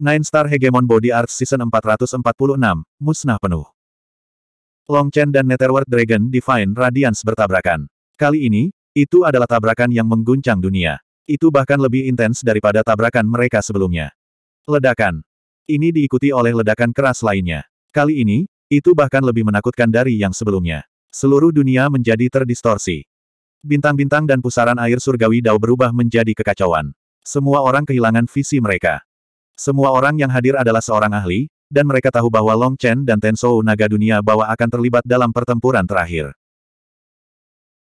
Nine Star Hegemon Body Arts Season 446, musnah penuh. Long Chen dan Netherworld Dragon Divine Radiance bertabrakan. Kali ini, itu adalah tabrakan yang mengguncang dunia. Itu bahkan lebih intens daripada tabrakan mereka sebelumnya. Ledakan. Ini diikuti oleh ledakan keras lainnya. Kali ini, itu bahkan lebih menakutkan dari yang sebelumnya. Seluruh dunia menjadi terdistorsi. Bintang-bintang dan pusaran air surgawi Dao berubah menjadi kekacauan. Semua orang kehilangan visi mereka. Semua orang yang hadir adalah seorang ahli, dan mereka tahu bahwa Long Chen dan Tensou Naga Dunia bahwa akan terlibat dalam pertempuran terakhir.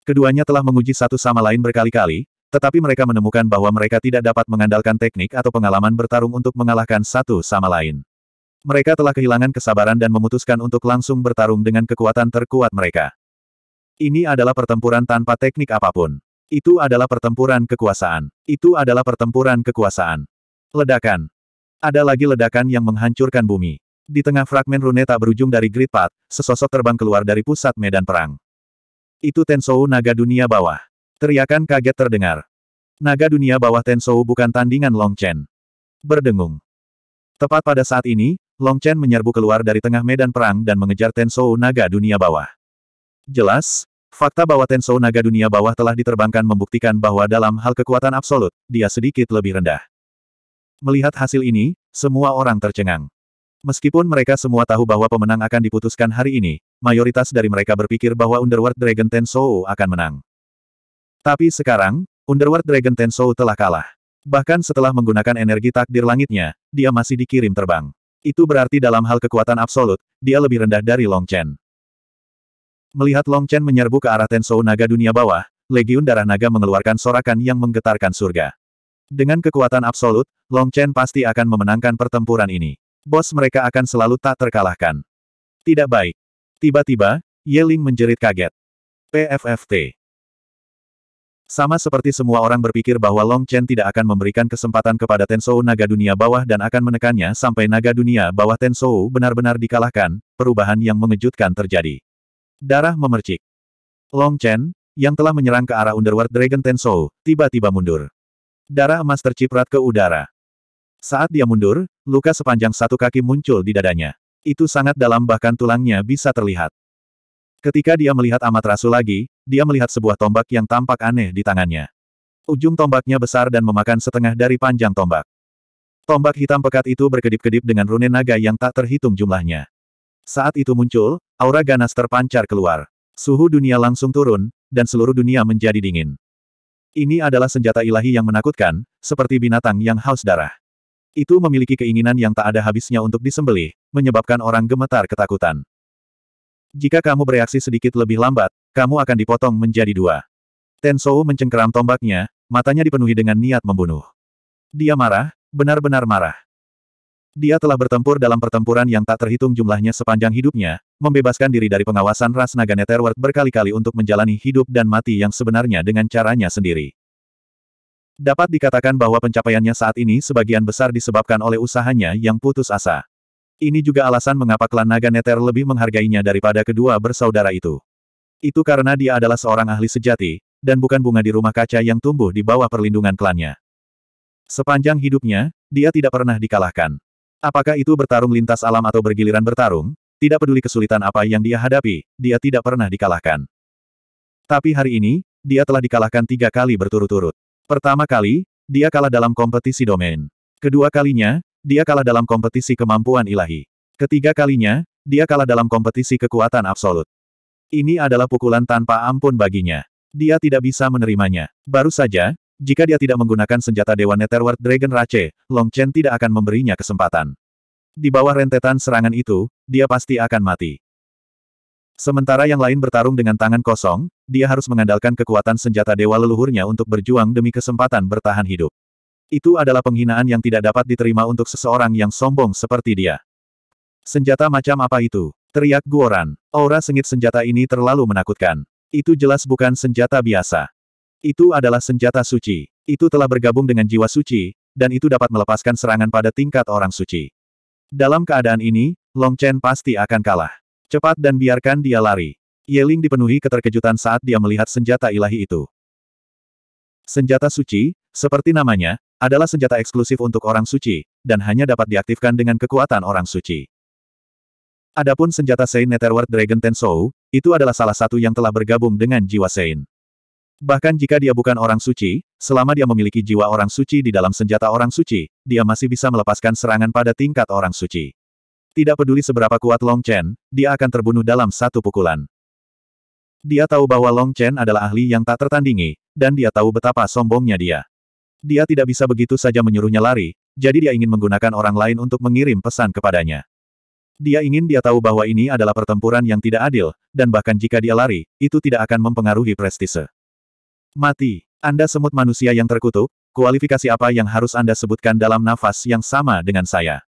Keduanya telah menguji satu sama lain berkali-kali, tetapi mereka menemukan bahwa mereka tidak dapat mengandalkan teknik atau pengalaman bertarung untuk mengalahkan satu sama lain. Mereka telah kehilangan kesabaran dan memutuskan untuk langsung bertarung dengan kekuatan terkuat mereka. Ini adalah pertempuran tanpa teknik apapun. Itu adalah pertempuran kekuasaan. Itu adalah pertempuran kekuasaan. Ledakan. Ada lagi ledakan yang menghancurkan bumi. Di tengah fragmen runeta berujung dari grid Path, sesosok terbang keluar dari pusat medan perang. Itu Tensou Naga Dunia Bawah. Teriakan kaget terdengar. Naga Dunia Bawah Tensou bukan tandingan Long Chen. Berdengung. Tepat pada saat ini, Long Chen menyerbu keluar dari tengah medan perang dan mengejar Tensou Naga Dunia Bawah. Jelas, fakta bahwa Tensou Naga Dunia Bawah telah diterbangkan membuktikan bahwa dalam hal kekuatan absolut, dia sedikit lebih rendah. Melihat hasil ini, semua orang tercengang. Meskipun mereka semua tahu bahwa pemenang akan diputuskan hari ini, mayoritas dari mereka berpikir bahwa Underworld Dragon Tensou akan menang. Tapi sekarang, Underworld Dragon Tensou telah kalah. Bahkan setelah menggunakan energi takdir langitnya, dia masih dikirim terbang. Itu berarti dalam hal kekuatan absolut, dia lebih rendah dari Long Chen. Melihat Long Chen menyerbu ke arah Tensou Naga Dunia Bawah, Legiun Darah Naga mengeluarkan sorakan yang menggetarkan surga. Dengan kekuatan absolut, Long Chen pasti akan memenangkan pertempuran ini. Bos mereka akan selalu tak terkalahkan. Tidak baik. Tiba-tiba, Yeling menjerit kaget. PFFT. Sama seperti semua orang berpikir bahwa Long Chen tidak akan memberikan kesempatan kepada Tensou naga dunia bawah dan akan menekannya sampai naga dunia bawah Tensou benar-benar dikalahkan, perubahan yang mengejutkan terjadi. Darah memercik. Long Chen, yang telah menyerang ke arah Underworld Dragon Tensou, tiba-tiba mundur. Darah emas terciprat ke udara. Saat dia mundur, luka sepanjang satu kaki muncul di dadanya. Itu sangat dalam bahkan tulangnya bisa terlihat. Ketika dia melihat Amat Rasul lagi, dia melihat sebuah tombak yang tampak aneh di tangannya. Ujung tombaknya besar dan memakan setengah dari panjang tombak. Tombak hitam pekat itu berkedip-kedip dengan rune naga yang tak terhitung jumlahnya. Saat itu muncul, aura ganas terpancar keluar. Suhu dunia langsung turun, dan seluruh dunia menjadi dingin. Ini adalah senjata ilahi yang menakutkan, seperti binatang yang haus darah. Itu memiliki keinginan yang tak ada habisnya untuk disembelih, menyebabkan orang gemetar ketakutan. Jika kamu bereaksi sedikit lebih lambat, kamu akan dipotong menjadi dua. Tensou mencengkeram tombaknya, matanya dipenuhi dengan niat membunuh. Dia marah, benar-benar marah. Dia telah bertempur dalam pertempuran yang tak terhitung jumlahnya sepanjang hidupnya, membebaskan diri dari pengawasan ras naga netherworld berkali-kali untuk menjalani hidup dan mati yang sebenarnya dengan caranya sendiri. Dapat dikatakan bahwa pencapaiannya saat ini sebagian besar disebabkan oleh usahanya yang putus asa. Ini juga alasan mengapa klan naga nether lebih menghargainya daripada kedua bersaudara itu. Itu karena dia adalah seorang ahli sejati, dan bukan bunga di rumah kaca yang tumbuh di bawah perlindungan klannya. Sepanjang hidupnya, dia tidak pernah dikalahkan. Apakah itu bertarung lintas alam atau bergiliran bertarung, tidak peduli kesulitan apa yang dia hadapi, dia tidak pernah dikalahkan. Tapi hari ini, dia telah dikalahkan tiga kali berturut-turut. Pertama kali, dia kalah dalam kompetisi domain. Kedua kalinya, dia kalah dalam kompetisi kemampuan ilahi. Ketiga kalinya, dia kalah dalam kompetisi kekuatan absolut. Ini adalah pukulan tanpa ampun baginya. Dia tidak bisa menerimanya. Baru saja, jika dia tidak menggunakan senjata Dewa Netherworld Dragon Rache, Long Chen tidak akan memberinya kesempatan. Di bawah rentetan serangan itu, dia pasti akan mati. Sementara yang lain bertarung dengan tangan kosong, dia harus mengandalkan kekuatan senjata dewa leluhurnya untuk berjuang demi kesempatan bertahan hidup. Itu adalah penghinaan yang tidak dapat diterima untuk seseorang yang sombong seperti dia. Senjata macam apa itu? Teriak Guoran. Aura sengit senjata ini terlalu menakutkan. Itu jelas bukan senjata biasa. Itu adalah senjata suci. Itu telah bergabung dengan jiwa suci, dan itu dapat melepaskan serangan pada tingkat orang suci. Dalam keadaan ini, Long Chen pasti akan kalah. Cepat dan biarkan dia lari. Yeling dipenuhi keterkejutan saat dia melihat senjata ilahi itu. Senjata suci, seperti namanya, adalah senjata eksklusif untuk orang suci, dan hanya dapat diaktifkan dengan kekuatan orang suci. Adapun senjata Saint Netherworld Dragon Tensou, itu adalah salah satu yang telah bergabung dengan jiwa Saint. Bahkan jika dia bukan orang suci, selama dia memiliki jiwa orang suci di dalam senjata orang suci, dia masih bisa melepaskan serangan pada tingkat orang suci. Tidak peduli seberapa kuat Long Chen, dia akan terbunuh dalam satu pukulan. Dia tahu bahwa Long Chen adalah ahli yang tak tertandingi, dan dia tahu betapa sombongnya dia. Dia tidak bisa begitu saja menyuruhnya lari, jadi dia ingin menggunakan orang lain untuk mengirim pesan kepadanya. Dia ingin dia tahu bahwa ini adalah pertempuran yang tidak adil, dan bahkan jika dia lari, itu tidak akan mempengaruhi prestise. Mati. Anda semut manusia yang terkutuk, kualifikasi apa yang harus Anda sebutkan dalam nafas yang sama dengan saya?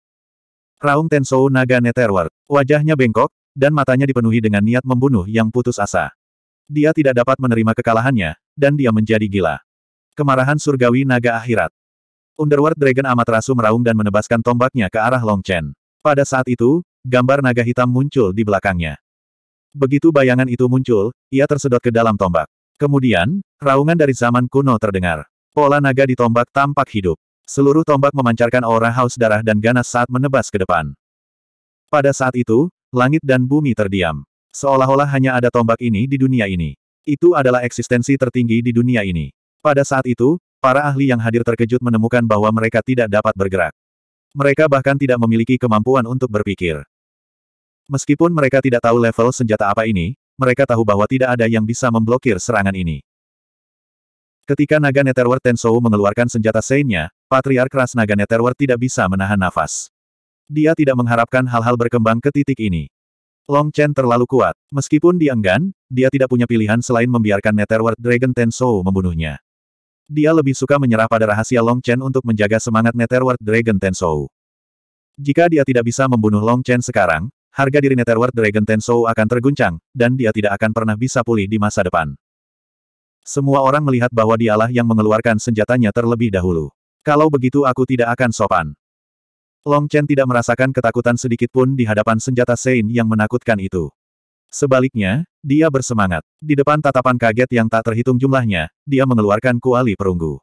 Raung Tensou Naga Neterwar, Wajahnya bengkok, dan matanya dipenuhi dengan niat membunuh yang putus asa. Dia tidak dapat menerima kekalahannya, dan dia menjadi gila. Kemarahan surgawi naga akhirat. Underworld Dragon Amaterasu meraung dan menebaskan tombaknya ke arah Long Chen. Pada saat itu, gambar naga hitam muncul di belakangnya. Begitu bayangan itu muncul, ia tersedot ke dalam tombak. Kemudian, raungan dari zaman kuno terdengar. Pola naga di tombak tampak hidup. Seluruh tombak memancarkan aura haus darah dan ganas saat menebas ke depan. Pada saat itu, langit dan bumi terdiam. Seolah-olah hanya ada tombak ini di dunia ini. Itu adalah eksistensi tertinggi di dunia ini. Pada saat itu, para ahli yang hadir terkejut menemukan bahwa mereka tidak dapat bergerak. Mereka bahkan tidak memiliki kemampuan untuk berpikir. Meskipun mereka tidak tahu level senjata apa ini, mereka tahu bahwa tidak ada yang bisa memblokir serangan ini. Ketika naga Netherworld Tensou mengeluarkan senjata seinnya, Patriark Ras naga Netherworld tidak bisa menahan nafas. Dia tidak mengharapkan hal-hal berkembang ke titik ini. Long Chen terlalu kuat. Meskipun dienggan, dia tidak punya pilihan selain membiarkan Netherworld Dragon Tensou membunuhnya. Dia lebih suka menyerah pada rahasia Long Chen untuk menjaga semangat Netherworld Dragon Tensou. Jika dia tidak bisa membunuh Long Chen sekarang, harga diri Netherworld Dragon Tensou akan terguncang, dan dia tidak akan pernah bisa pulih di masa depan. Semua orang melihat bahwa dialah yang mengeluarkan senjatanya terlebih dahulu. Kalau begitu aku tidak akan sopan. Long Chen tidak merasakan ketakutan sedikit pun di hadapan senjata Sein yang menakutkan itu. Sebaliknya, dia bersemangat. Di depan tatapan kaget yang tak terhitung jumlahnya, dia mengeluarkan kuali perunggu.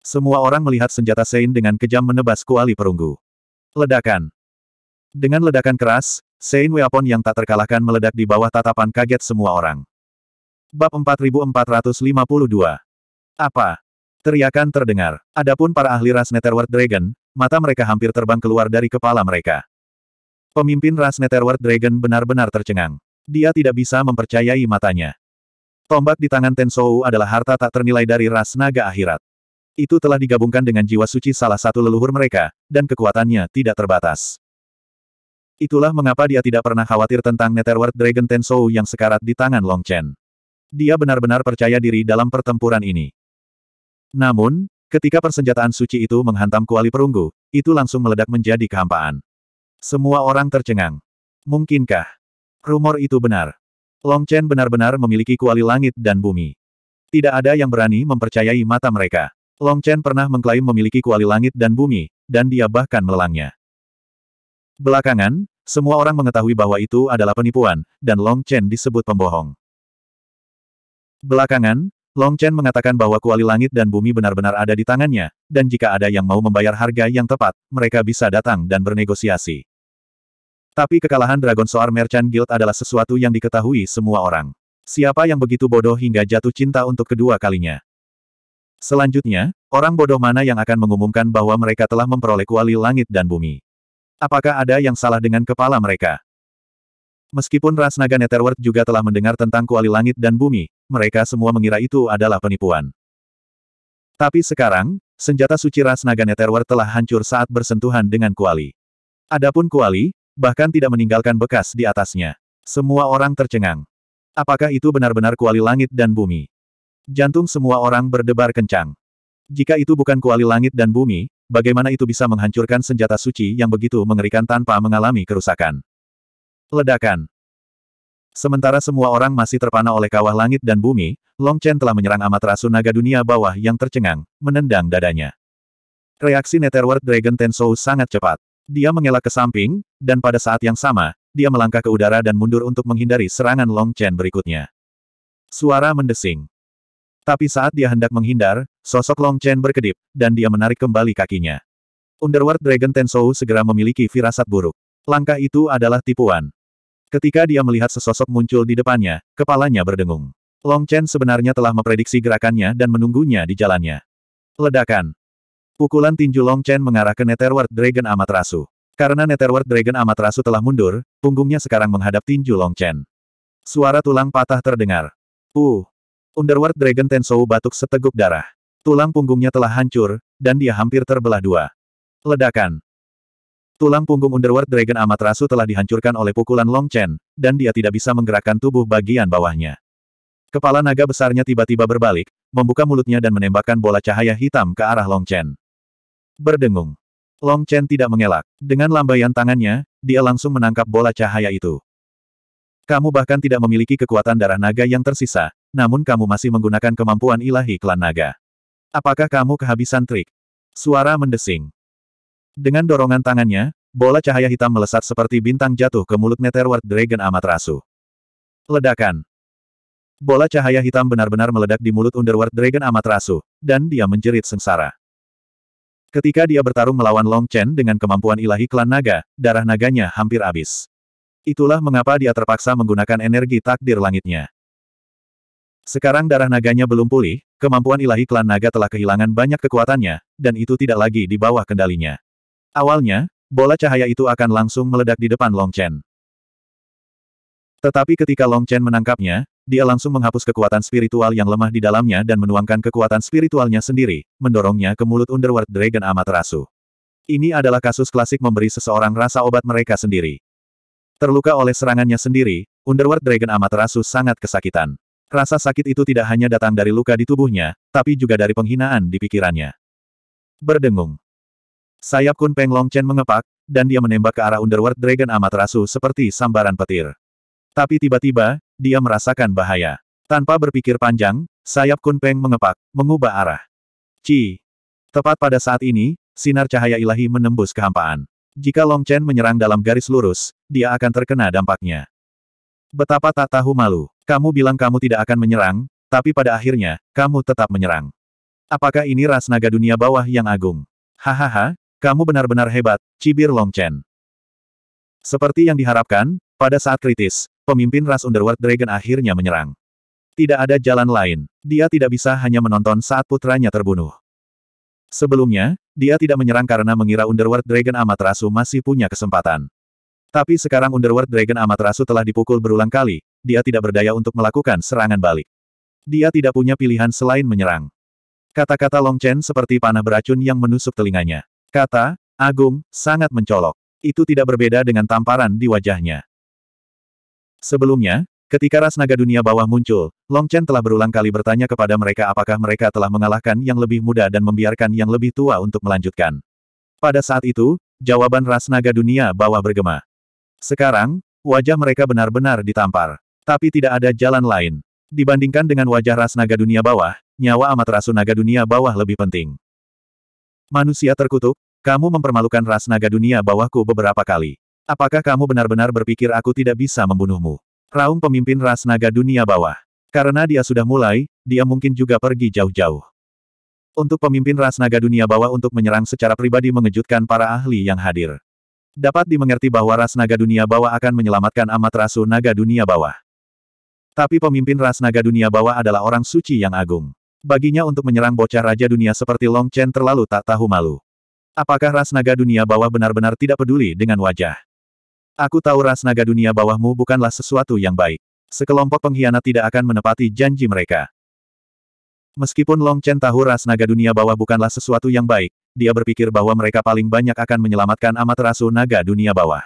Semua orang melihat senjata Sein dengan kejam menebas kuali perunggu. Ledakan. Dengan ledakan keras, Sein Weapon yang tak terkalahkan meledak di bawah tatapan kaget semua orang. Bab 4452 Apa? Teriakan terdengar. Adapun para ahli ras Netherworld Dragon, mata mereka hampir terbang keluar dari kepala mereka. Pemimpin ras Netherworld Dragon benar-benar tercengang. Dia tidak bisa mempercayai matanya. Tombak di tangan Tensou adalah harta tak ternilai dari ras naga akhirat. Itu telah digabungkan dengan jiwa suci salah satu leluhur mereka, dan kekuatannya tidak terbatas. Itulah mengapa dia tidak pernah khawatir tentang Netherworld Dragon Tensou yang sekarat di tangan Long Chen. Dia benar-benar percaya diri dalam pertempuran ini. Namun, ketika persenjataan suci itu menghantam kuali perunggu, itu langsung meledak menjadi kehampaan. Semua orang tercengang. Mungkinkah? Rumor itu benar. Long Chen benar-benar memiliki kuali langit dan bumi. Tidak ada yang berani mempercayai mata mereka. Long Chen pernah mengklaim memiliki kuali langit dan bumi, dan dia bahkan melelangnya. Belakangan, semua orang mengetahui bahwa itu adalah penipuan, dan Long Chen disebut pembohong. Belakangan, Long Chen mengatakan bahwa kuali langit dan bumi benar-benar ada di tangannya, dan jika ada yang mau membayar harga yang tepat, mereka bisa datang dan bernegosiasi. Tapi kekalahan Dragon Soar Merchant Guild adalah sesuatu yang diketahui semua orang. Siapa yang begitu bodoh hingga jatuh cinta untuk kedua kalinya? Selanjutnya, orang bodoh mana yang akan mengumumkan bahwa mereka telah memperoleh kuali langit dan bumi? Apakah ada yang salah dengan kepala mereka? Meskipun ras naga Netherworld juga telah mendengar tentang kuali langit dan bumi, mereka semua mengira itu adalah penipuan. Tapi sekarang, senjata suci ras naga Netherworld telah hancur saat bersentuhan dengan kuali. Adapun kuali, bahkan tidak meninggalkan bekas di atasnya. Semua orang tercengang. Apakah itu benar-benar kuali langit dan bumi? Jantung semua orang berdebar kencang. Jika itu bukan kuali langit dan bumi, Bagaimana itu bisa menghancurkan senjata suci yang begitu mengerikan tanpa mengalami kerusakan? Ledakan. Sementara semua orang masih terpana oleh kawah langit dan bumi, Long Chen telah menyerang Amaterasu naga dunia bawah yang tercengang, menendang dadanya. Reaksi Netherworld Dragon Tensou sangat cepat. Dia mengelak ke samping, dan pada saat yang sama, dia melangkah ke udara dan mundur untuk menghindari serangan Long Chen berikutnya. Suara mendesing. Tapi saat dia hendak menghindar, sosok Long Chen berkedip, dan dia menarik kembali kakinya. Underworld Dragon Tensou segera memiliki firasat buruk. Langkah itu adalah tipuan. Ketika dia melihat sesosok muncul di depannya, kepalanya berdengung. Long Chen sebenarnya telah memprediksi gerakannya dan menunggunya di jalannya. Ledakan. Pukulan tinju Long Chen mengarah ke Netherworld Dragon Amaterasu. Karena Netherworld Dragon Amaterasu telah mundur, punggungnya sekarang menghadap tinju Long Chen. Suara tulang patah terdengar. Uh, Underworld Dragon Tensou batuk seteguk darah. Tulang punggungnya telah hancur, dan dia hampir terbelah dua. Ledakan. Tulang punggung Underworld Dragon amat Amaterasu telah dihancurkan oleh pukulan Long Chen, dan dia tidak bisa menggerakkan tubuh bagian bawahnya. Kepala naga besarnya tiba-tiba berbalik, membuka mulutnya dan menembakkan bola cahaya hitam ke arah Long Chen. Berdengung. Long Chen tidak mengelak. Dengan lambaian tangannya, dia langsung menangkap bola cahaya itu. Kamu bahkan tidak memiliki kekuatan darah naga yang tersisa, namun kamu masih menggunakan kemampuan ilahi klan naga. Apakah kamu kehabisan trik? Suara mendesing. Dengan dorongan tangannya, bola cahaya hitam melesat seperti bintang jatuh ke mulut Netherworld Dragon Amaterasu. Ledakan. Bola cahaya hitam benar-benar meledak di mulut Underworld Dragon Amaterasu, dan dia menjerit sengsara. Ketika dia bertarung melawan Long Chen dengan kemampuan ilahi klan naga, darah naganya hampir habis. Itulah mengapa dia terpaksa menggunakan energi takdir langitnya. Sekarang darah naganya belum pulih, kemampuan ilahi klan naga telah kehilangan banyak kekuatannya, dan itu tidak lagi di bawah kendalinya. Awalnya, bola cahaya itu akan langsung meledak di depan Long Chen. Tetapi ketika Long Chen menangkapnya, dia langsung menghapus kekuatan spiritual yang lemah di dalamnya dan menuangkan kekuatan spiritualnya sendiri, mendorongnya ke mulut Underworld Dragon Amaterasu. Ini adalah kasus klasik memberi seseorang rasa obat mereka sendiri. Terluka oleh serangannya sendiri, Underworld Dragon Amaterasu sangat kesakitan. Rasa sakit itu tidak hanya datang dari luka di tubuhnya, tapi juga dari penghinaan di pikirannya. Berdengung. Sayap Kun Peng Long Chen mengepak, dan dia menembak ke arah Underworld Dragon Amaterasu seperti sambaran petir. Tapi tiba-tiba, dia merasakan bahaya. Tanpa berpikir panjang, sayap Kun Peng mengepak, mengubah arah. Ci. Tepat pada saat ini, sinar cahaya ilahi menembus kehampaan. Jika Long Chen menyerang dalam garis lurus, dia akan terkena dampaknya. Betapa tak tahu malu. Kamu bilang kamu tidak akan menyerang, tapi pada akhirnya, kamu tetap menyerang. Apakah ini ras naga dunia bawah yang agung? Hahaha, kamu benar-benar hebat, cibir Long Chen. Seperti yang diharapkan, pada saat kritis, pemimpin ras Underworld Dragon akhirnya menyerang. Tidak ada jalan lain. Dia tidak bisa hanya menonton saat putranya terbunuh. Sebelumnya, dia tidak menyerang karena mengira Underworld Dragon Amaterasu masih punya kesempatan. Tapi sekarang Underworld Dragon Amaterasu telah dipukul berulang kali, dia tidak berdaya untuk melakukan serangan balik. Dia tidak punya pilihan selain menyerang. Kata-kata Long Chen seperti panah beracun yang menusuk telinganya. Kata, Agung, sangat mencolok. Itu tidak berbeda dengan tamparan di wajahnya. Sebelumnya, Ketika ras naga dunia bawah muncul, Long Chen telah berulang kali bertanya kepada mereka apakah mereka telah mengalahkan yang lebih muda dan membiarkan yang lebih tua untuk melanjutkan. Pada saat itu, jawaban ras naga dunia bawah bergema. Sekarang, wajah mereka benar-benar ditampar. Tapi tidak ada jalan lain. Dibandingkan dengan wajah ras naga dunia bawah, nyawa amat rasu naga dunia bawah lebih penting. Manusia terkutuk, kamu mempermalukan ras naga dunia bawahku beberapa kali. Apakah kamu benar-benar berpikir aku tidak bisa membunuhmu? Raung pemimpin ras naga dunia bawah. Karena dia sudah mulai, dia mungkin juga pergi jauh-jauh. Untuk pemimpin ras naga dunia bawah untuk menyerang secara pribadi mengejutkan para ahli yang hadir. Dapat dimengerti bahwa ras naga dunia bawah akan menyelamatkan amat rasu naga dunia bawah. Tapi pemimpin ras naga dunia bawah adalah orang suci yang agung. Baginya untuk menyerang bocah raja dunia seperti Long Chen terlalu tak tahu malu. Apakah ras naga dunia bawah benar-benar tidak peduli dengan wajah? Aku tahu ras naga dunia bawahmu bukanlah sesuatu yang baik. Sekelompok pengkhianat tidak akan menepati janji mereka. Meskipun Long Chen tahu ras naga dunia bawah bukanlah sesuatu yang baik, dia berpikir bahwa mereka paling banyak akan menyelamatkan amat Amaterasu naga dunia bawah.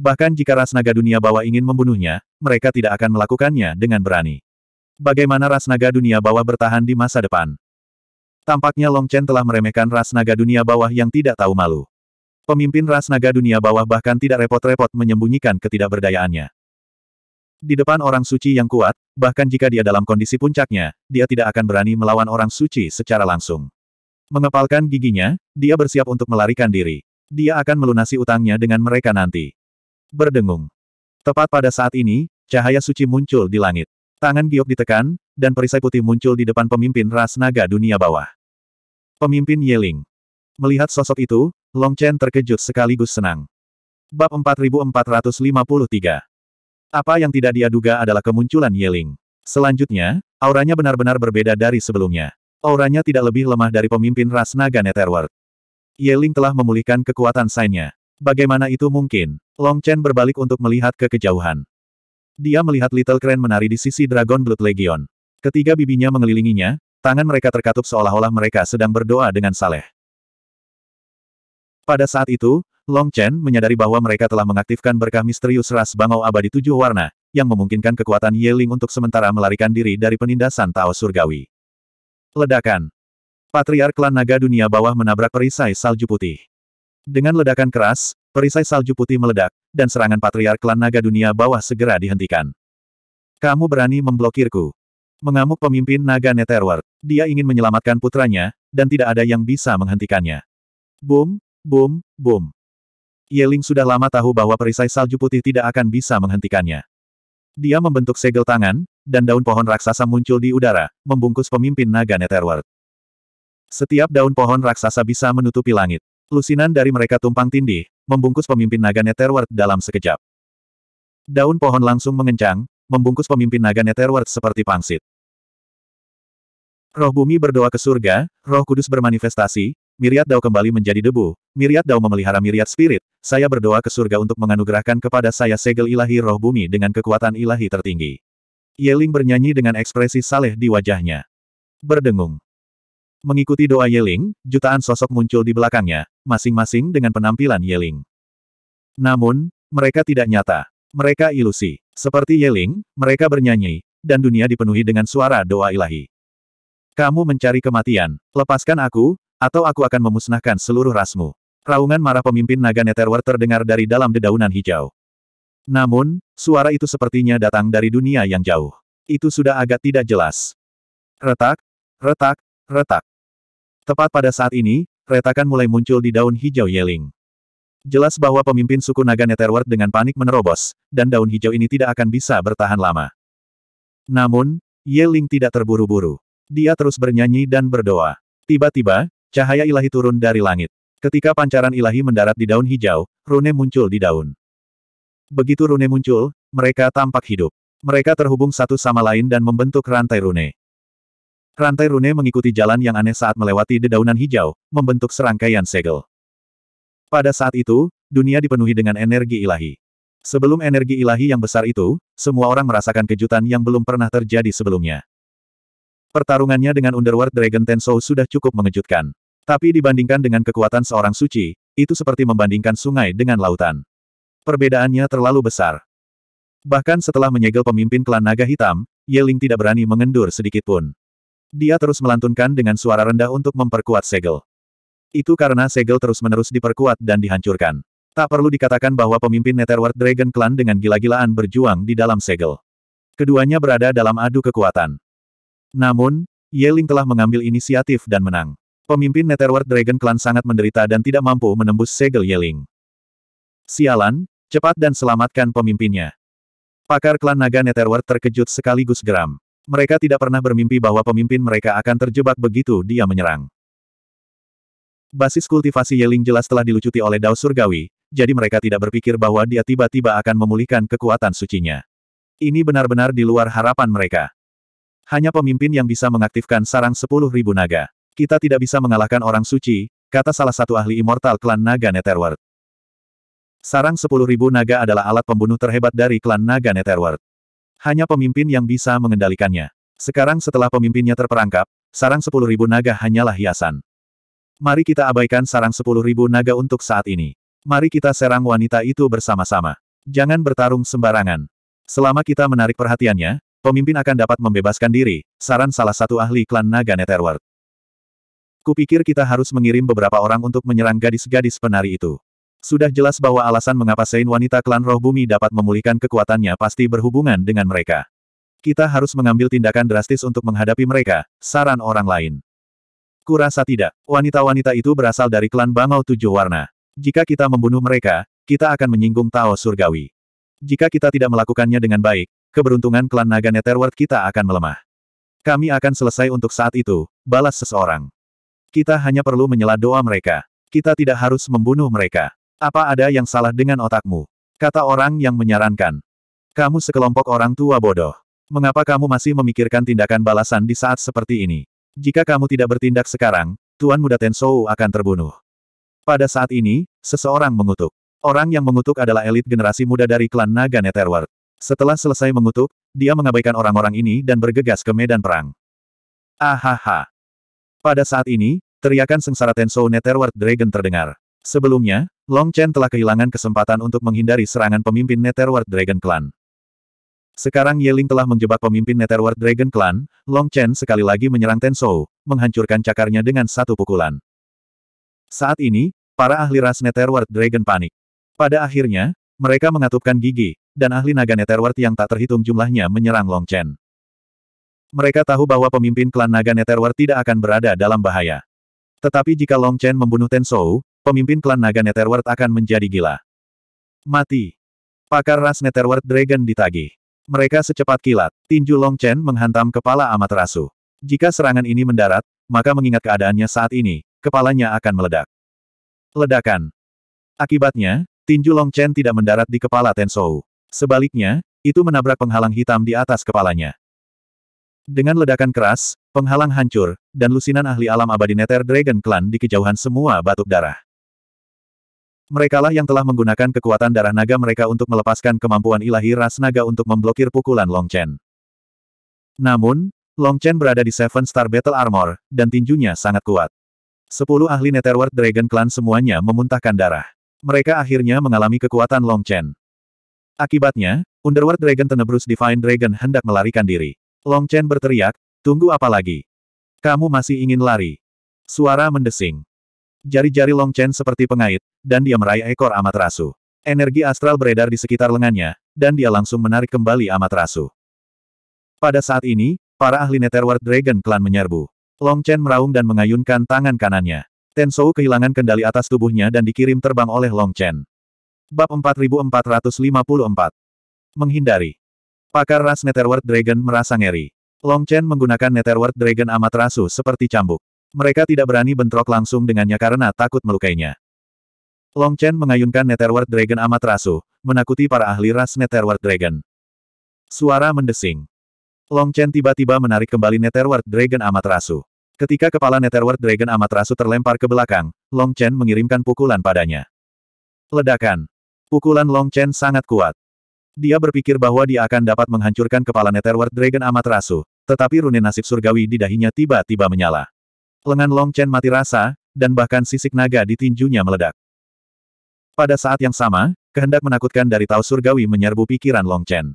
Bahkan jika ras naga dunia bawah ingin membunuhnya, mereka tidak akan melakukannya dengan berani. Bagaimana ras naga dunia bawah bertahan di masa depan? Tampaknya Long Chen telah meremehkan ras naga dunia bawah yang tidak tahu malu. Pemimpin ras naga dunia bawah bahkan tidak repot-repot menyembunyikan ketidakberdayaannya. Di depan orang suci yang kuat, bahkan jika dia dalam kondisi puncaknya, dia tidak akan berani melawan orang suci secara langsung. Mengepalkan giginya, dia bersiap untuk melarikan diri. Dia akan melunasi utangnya dengan mereka nanti. Berdengung. Tepat pada saat ini, cahaya suci muncul di langit. Tangan giok ditekan, dan perisai putih muncul di depan pemimpin ras naga dunia bawah. Pemimpin Yeling. Melihat sosok itu, Long Chen terkejut sekaligus senang. Bab 4453 Apa yang tidak dia duga adalah kemunculan Yeling. Selanjutnya, auranya benar-benar berbeda dari sebelumnya. Auranya tidak lebih lemah dari pemimpin ras naga Netherworld. Yeling telah memulihkan kekuatan sainnya. Bagaimana itu mungkin? Long Chen berbalik untuk melihat ke kejauhan. Dia melihat Little Crane menari di sisi Dragon Blood Legion. Ketiga bibinya mengelilinginya, tangan mereka terkatup seolah-olah mereka sedang berdoa dengan saleh. Pada saat itu, Long Chen menyadari bahwa mereka telah mengaktifkan berkah misterius ras bangau abadi tujuh warna, yang memungkinkan kekuatan Yiling untuk sementara melarikan diri dari penindasan Tao Surgawi. Ledakan. Patriark klan naga dunia bawah menabrak perisai salju putih. Dengan ledakan keras, perisai salju putih meledak, dan serangan patriark klan naga dunia bawah segera dihentikan. Kamu berani memblokirku. Mengamuk pemimpin naga Netherworld. Dia ingin menyelamatkan putranya, dan tidak ada yang bisa menghentikannya. Boom, Boom, boom! Yeling sudah lama tahu bahwa perisai salju putih tidak akan bisa menghentikannya. Dia membentuk segel tangan, dan daun pohon raksasa muncul di udara, membungkus pemimpin naga Netherworld. Setiap daun pohon raksasa bisa menutupi langit. Lusinan dari mereka tumpang tindih, membungkus pemimpin naga Netherworld dalam sekejap. Daun pohon langsung mengencang, membungkus pemimpin naga Netherworld seperti pangsit. Roh bumi berdoa ke surga, roh kudus bermanifestasi, Miriat Dao kembali menjadi debu, Miriat Dao memelihara Miriat Spirit, saya berdoa ke surga untuk menganugerahkan kepada saya segel ilahi roh bumi dengan kekuatan ilahi tertinggi. Yeling bernyanyi dengan ekspresi saleh di wajahnya. Berdengung. Mengikuti doa Yeling, jutaan sosok muncul di belakangnya, masing-masing dengan penampilan Yeling. Namun, mereka tidak nyata. Mereka ilusi. Seperti Yeling, mereka bernyanyi, dan dunia dipenuhi dengan suara doa ilahi. Kamu mencari kematian, lepaskan aku, atau aku akan memusnahkan seluruh rasmu. Raungan marah pemimpin naga Netherworld terdengar dari dalam dedaunan hijau. Namun, suara itu sepertinya datang dari dunia yang jauh. Itu sudah agak tidak jelas. Retak, retak, retak. Tepat pada saat ini, retakan mulai muncul di daun hijau Yeling. Jelas bahwa pemimpin suku naga Netherworld dengan panik menerobos, dan daun hijau ini tidak akan bisa bertahan lama. Namun, Yeling tidak terburu-buru. Dia terus bernyanyi dan berdoa. Tiba-tiba, Cahaya ilahi turun dari langit. Ketika pancaran ilahi mendarat di daun hijau, rune muncul di daun. Begitu rune muncul, mereka tampak hidup. Mereka terhubung satu sama lain dan membentuk rantai rune. Rantai rune mengikuti jalan yang aneh saat melewati dedaunan hijau, membentuk serangkaian segel. Pada saat itu, dunia dipenuhi dengan energi ilahi. Sebelum energi ilahi yang besar itu, semua orang merasakan kejutan yang belum pernah terjadi sebelumnya. Pertarungannya dengan Underworld Dragon Tensou sudah cukup mengejutkan. Tapi dibandingkan dengan kekuatan seorang suci, itu seperti membandingkan sungai dengan lautan. Perbedaannya terlalu besar. Bahkan setelah menyegel pemimpin klan naga hitam, Yeling tidak berani mengendur sedikitpun. Dia terus melantunkan dengan suara rendah untuk memperkuat segel. Itu karena segel terus-menerus diperkuat dan dihancurkan. Tak perlu dikatakan bahwa pemimpin Netherworld Dragon Clan dengan gila-gilaan berjuang di dalam segel. Keduanya berada dalam adu kekuatan. Namun, Yeling telah mengambil inisiatif dan menang. Pemimpin Netherworld Dragon Clan sangat menderita dan tidak mampu menembus segel Yeling. Sialan, cepat dan selamatkan pemimpinnya. Pakar klan naga Netherworld terkejut sekaligus geram. Mereka tidak pernah bermimpi bahwa pemimpin mereka akan terjebak begitu dia menyerang. Basis kultivasi Yeling jelas telah dilucuti oleh Dao Surgawi, jadi mereka tidak berpikir bahwa dia tiba-tiba akan memulihkan kekuatan sucinya. Ini benar-benar di luar harapan mereka. Hanya pemimpin yang bisa mengaktifkan sarang sepuluh ribu naga. Kita tidak bisa mengalahkan orang suci, kata salah satu ahli immortal klan naga Netherworld. Sarang 10.000 naga adalah alat pembunuh terhebat dari klan naga Netherworld. Hanya pemimpin yang bisa mengendalikannya. Sekarang setelah pemimpinnya terperangkap, sarang 10.000 naga hanyalah hiasan. Mari kita abaikan sarang 10.000 naga untuk saat ini. Mari kita serang wanita itu bersama-sama. Jangan bertarung sembarangan. Selama kita menarik perhatiannya, pemimpin akan dapat membebaskan diri, saran salah satu ahli klan naga Netherworld. Kupikir kita harus mengirim beberapa orang untuk menyerang gadis-gadis penari itu. Sudah jelas bahwa alasan mengapa Sein wanita klan roh bumi dapat memulihkan kekuatannya pasti berhubungan dengan mereka. Kita harus mengambil tindakan drastis untuk menghadapi mereka, saran orang lain. Kurasa tidak, wanita-wanita itu berasal dari klan Bangau Tujuh Warna. Jika kita membunuh mereka, kita akan menyinggung Tao Surgawi. Jika kita tidak melakukannya dengan baik, keberuntungan klan Naga Netherworld kita akan melemah. Kami akan selesai untuk saat itu, balas seseorang. Kita hanya perlu menyela doa mereka. Kita tidak harus membunuh mereka. Apa ada yang salah dengan otakmu? Kata orang yang menyarankan. Kamu sekelompok orang tua bodoh. Mengapa kamu masih memikirkan tindakan balasan di saat seperti ini? Jika kamu tidak bertindak sekarang, Tuan Muda Tensou akan terbunuh. Pada saat ini, seseorang mengutuk. Orang yang mengutuk adalah elit generasi muda dari klan Naga Netherworld. Setelah selesai mengutuk, dia mengabaikan orang-orang ini dan bergegas ke medan perang. Ahaha. Pada saat ini, teriakan sengsara Tensou Netherworld Dragon terdengar. Sebelumnya, Long Chen telah kehilangan kesempatan untuk menghindari serangan pemimpin Netherworld Dragon Clan. Sekarang Yeling telah menjebak pemimpin Netherworld Dragon Clan, Long Chen sekali lagi menyerang Tensou, menghancurkan cakarnya dengan satu pukulan. Saat ini, para ahli ras Netherworld Dragon panik. Pada akhirnya, mereka mengatupkan gigi, dan ahli naga Netherworld yang tak terhitung jumlahnya menyerang Long Chen. Mereka tahu bahwa pemimpin klan Naga Netherworld tidak akan berada dalam bahaya. Tetapi jika Long Chen membunuh Tensou, pemimpin klan Naga Netherworld akan menjadi gila. Mati. Pakar ras Netherworld Dragon ditagih. Mereka secepat kilat, tinju Long Chen menghantam kepala Amaterasu. Jika serangan ini mendarat, maka mengingat keadaannya saat ini, kepalanya akan meledak. Ledakan. Akibatnya, tinju Long Chen tidak mendarat di kepala Tensou. Sebaliknya, itu menabrak penghalang hitam di atas kepalanya. Dengan ledakan keras, penghalang hancur, dan lusinan ahli alam abadi Nether Dragon Clan di kejauhan semua batuk darah. Merekalah yang telah menggunakan kekuatan darah naga mereka untuk melepaskan kemampuan ilahi ras naga untuk memblokir pukulan Long Chen. Namun, Long Chen berada di Seven Star Battle Armor, dan tinjunya sangat kuat. Sepuluh ahli Netherworld Dragon Clan semuanya memuntahkan darah. Mereka akhirnya mengalami kekuatan Long Chen. Akibatnya, Underworld Dragon Tenebrus Divine Dragon hendak melarikan diri. Long Chen berteriak, tunggu apa lagi? Kamu masih ingin lari? Suara mendesing. Jari-jari Long Chen seperti pengait, dan dia meraih ekor Amaterasu. Energi astral beredar di sekitar lengannya, dan dia langsung menarik kembali Amaterasu. Pada saat ini, para ahli Netherworld Dragon Clan menyerbu. Long Chen meraung dan mengayunkan tangan kanannya. Tensou kehilangan kendali atas tubuhnya dan dikirim terbang oleh Long Chen. Bab 4454. Menghindari. Pakar ras Netherworld Dragon merasa ngeri. Long Chen menggunakan Netherworld Dragon amat rasu seperti cambuk. Mereka tidak berani bentrok langsung dengannya karena takut melukainya. Long Chen mengayunkan Netherworld Dragon amat rasu, menakuti para ahli ras Netherworld Dragon. Suara mendesing. Long Chen tiba-tiba menarik kembali Netherworld Dragon amat rasu. Ketika kepala Netherworld Dragon amat rasu terlempar ke belakang, Long Chen mengirimkan pukulan padanya. Ledakan. Pukulan Long Chen sangat kuat. Dia berpikir bahwa dia akan dapat menghancurkan kepala Netherworld Dragon Amaterasu, tetapi rune nasib surgawi di dahinya tiba-tiba menyala. Lengan Long Chen mati rasa, dan bahkan sisik naga di tinjunya meledak. Pada saat yang sama, kehendak menakutkan dari Tao Surgawi menyerbu pikiran Long Chen.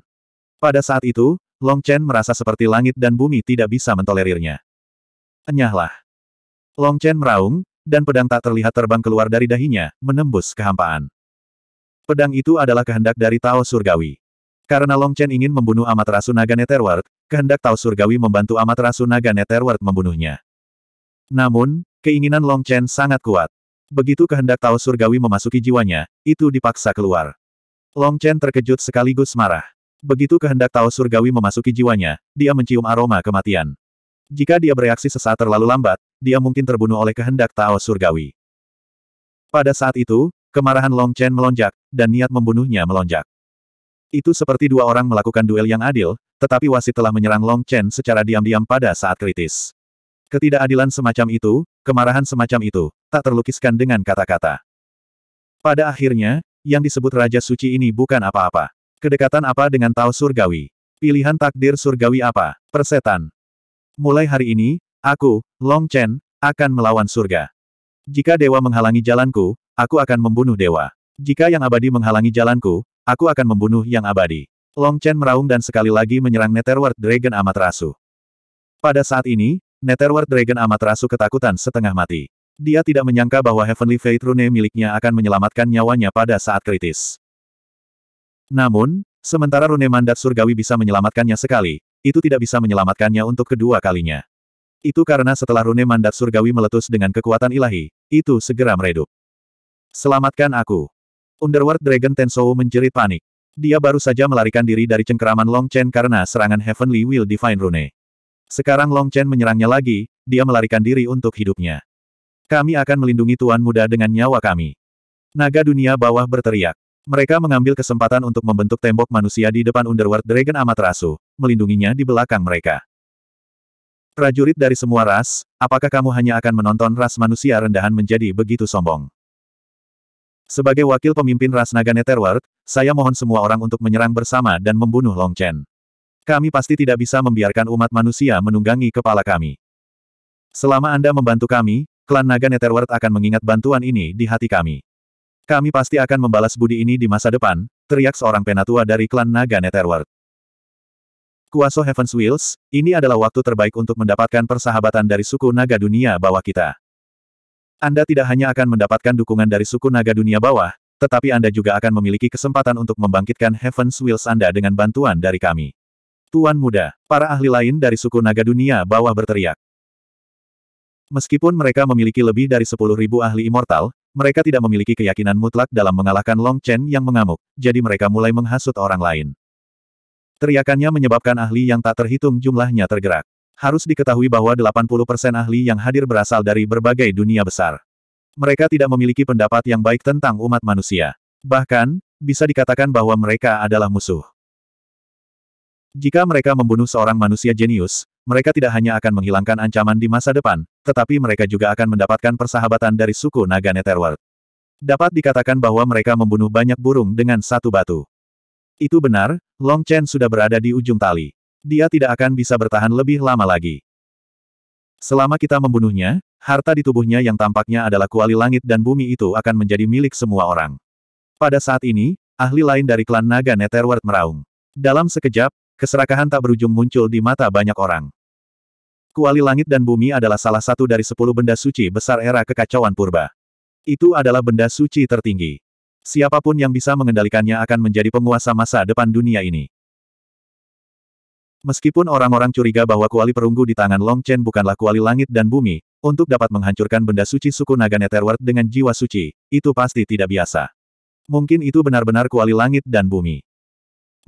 Pada saat itu, Long Chen merasa seperti langit dan bumi tidak bisa mentolerirnya. Enyahlah. Long Chen meraung, dan pedang tak terlihat terbang keluar dari dahinya, menembus kehampaan. Pedang itu adalah kehendak dari Tao Surgawi. Karena Long Chen ingin membunuh Amaterasu Naga Netherworld, kehendak Tao Surgawi membantu Amaterasu Naga Netherworld membunuhnya. Namun, keinginan Long Chen sangat kuat. Begitu kehendak Tao Surgawi memasuki jiwanya, itu dipaksa keluar. Long Chen terkejut sekaligus marah. Begitu kehendak Tao Surgawi memasuki jiwanya, dia mencium aroma kematian. Jika dia bereaksi sesaat terlalu lambat, dia mungkin terbunuh oleh kehendak Tao Surgawi. Pada saat itu, kemarahan Long Chen melonjak, dan niat membunuhnya melonjak. Itu seperti dua orang melakukan duel yang adil, tetapi wasit telah menyerang Long Chen secara diam-diam pada saat kritis. Ketidakadilan semacam itu, kemarahan semacam itu, tak terlukiskan dengan kata-kata. Pada akhirnya, yang disebut Raja Suci ini bukan apa-apa. Kedekatan apa dengan Tao Surgawi? Pilihan takdir surgawi apa? Persetan. Mulai hari ini, aku, Long Chen, akan melawan surga. Jika dewa menghalangi jalanku, aku akan membunuh dewa. Jika yang abadi menghalangi jalanku, aku akan membunuh yang abadi. Long Chen meraung dan sekali lagi menyerang Netherworld Dragon Amaterasu. Pada saat ini, Netherworld Dragon Amaterasu ketakutan setengah mati. Dia tidak menyangka bahwa Heavenly Fate Rune miliknya akan menyelamatkan nyawanya pada saat kritis. Namun, sementara Rune Mandat Surgawi bisa menyelamatkannya sekali, itu tidak bisa menyelamatkannya untuk kedua kalinya. Itu karena setelah Rune Mandat Surgawi meletus dengan kekuatan ilahi, itu segera meredup. Selamatkan aku. Underworld Dragon Tensou menjerit panik. Dia baru saja melarikan diri dari cengkeraman Long Chen karena serangan Heavenly Will Divine Rune. Sekarang Long Chen menyerangnya lagi, dia melarikan diri untuk hidupnya. Kami akan melindungi Tuan Muda dengan nyawa kami. Naga dunia bawah berteriak. Mereka mengambil kesempatan untuk membentuk tembok manusia di depan Underworld Dragon Amaterasu, melindunginya di belakang mereka. Prajurit dari semua ras, apakah kamu hanya akan menonton ras manusia rendahan menjadi begitu sombong? Sebagai wakil pemimpin ras naga Netherworld, saya mohon semua orang untuk menyerang bersama dan membunuh Long Chen. Kami pasti tidak bisa membiarkan umat manusia menunggangi kepala kami. Selama Anda membantu kami, klan naga Netherworld akan mengingat bantuan ini di hati kami. Kami pasti akan membalas budi ini di masa depan, teriak seorang penatua dari klan naga Netherworld. Kuasa Heaven's Wheels, ini adalah waktu terbaik untuk mendapatkan persahabatan dari suku naga dunia bawah kita. Anda tidak hanya akan mendapatkan dukungan dari suku naga dunia bawah, tetapi Anda juga akan memiliki kesempatan untuk membangkitkan Heaven's Wheels Anda dengan bantuan dari kami. Tuan muda, para ahli lain dari suku naga dunia bawah berteriak. Meskipun mereka memiliki lebih dari 10.000 ahli immortal, mereka tidak memiliki keyakinan mutlak dalam mengalahkan Long Chen yang mengamuk, jadi mereka mulai menghasut orang lain. Teriakannya menyebabkan ahli yang tak terhitung jumlahnya tergerak. Harus diketahui bahwa 80% ahli yang hadir berasal dari berbagai dunia besar. Mereka tidak memiliki pendapat yang baik tentang umat manusia. Bahkan, bisa dikatakan bahwa mereka adalah musuh. Jika mereka membunuh seorang manusia jenius, mereka tidak hanya akan menghilangkan ancaman di masa depan, tetapi mereka juga akan mendapatkan persahabatan dari suku naga Netherworld. Dapat dikatakan bahwa mereka membunuh banyak burung dengan satu batu. Itu benar, Long Chen sudah berada di ujung tali dia tidak akan bisa bertahan lebih lama lagi. Selama kita membunuhnya, harta di tubuhnya yang tampaknya adalah kuali langit dan bumi itu akan menjadi milik semua orang. Pada saat ini, ahli lain dari klan naga Netherworld meraung. Dalam sekejap, keserakahan tak berujung muncul di mata banyak orang. Kuali langit dan bumi adalah salah satu dari sepuluh benda suci besar era kekacauan purba. Itu adalah benda suci tertinggi. Siapapun yang bisa mengendalikannya akan menjadi penguasa masa depan dunia ini. Meskipun orang-orang curiga bahwa kuali perunggu di tangan Long Chen bukanlah kuali langit dan bumi, untuk dapat menghancurkan benda suci suku naga Netherworld dengan jiwa suci, itu pasti tidak biasa. Mungkin itu benar-benar kuali langit dan bumi.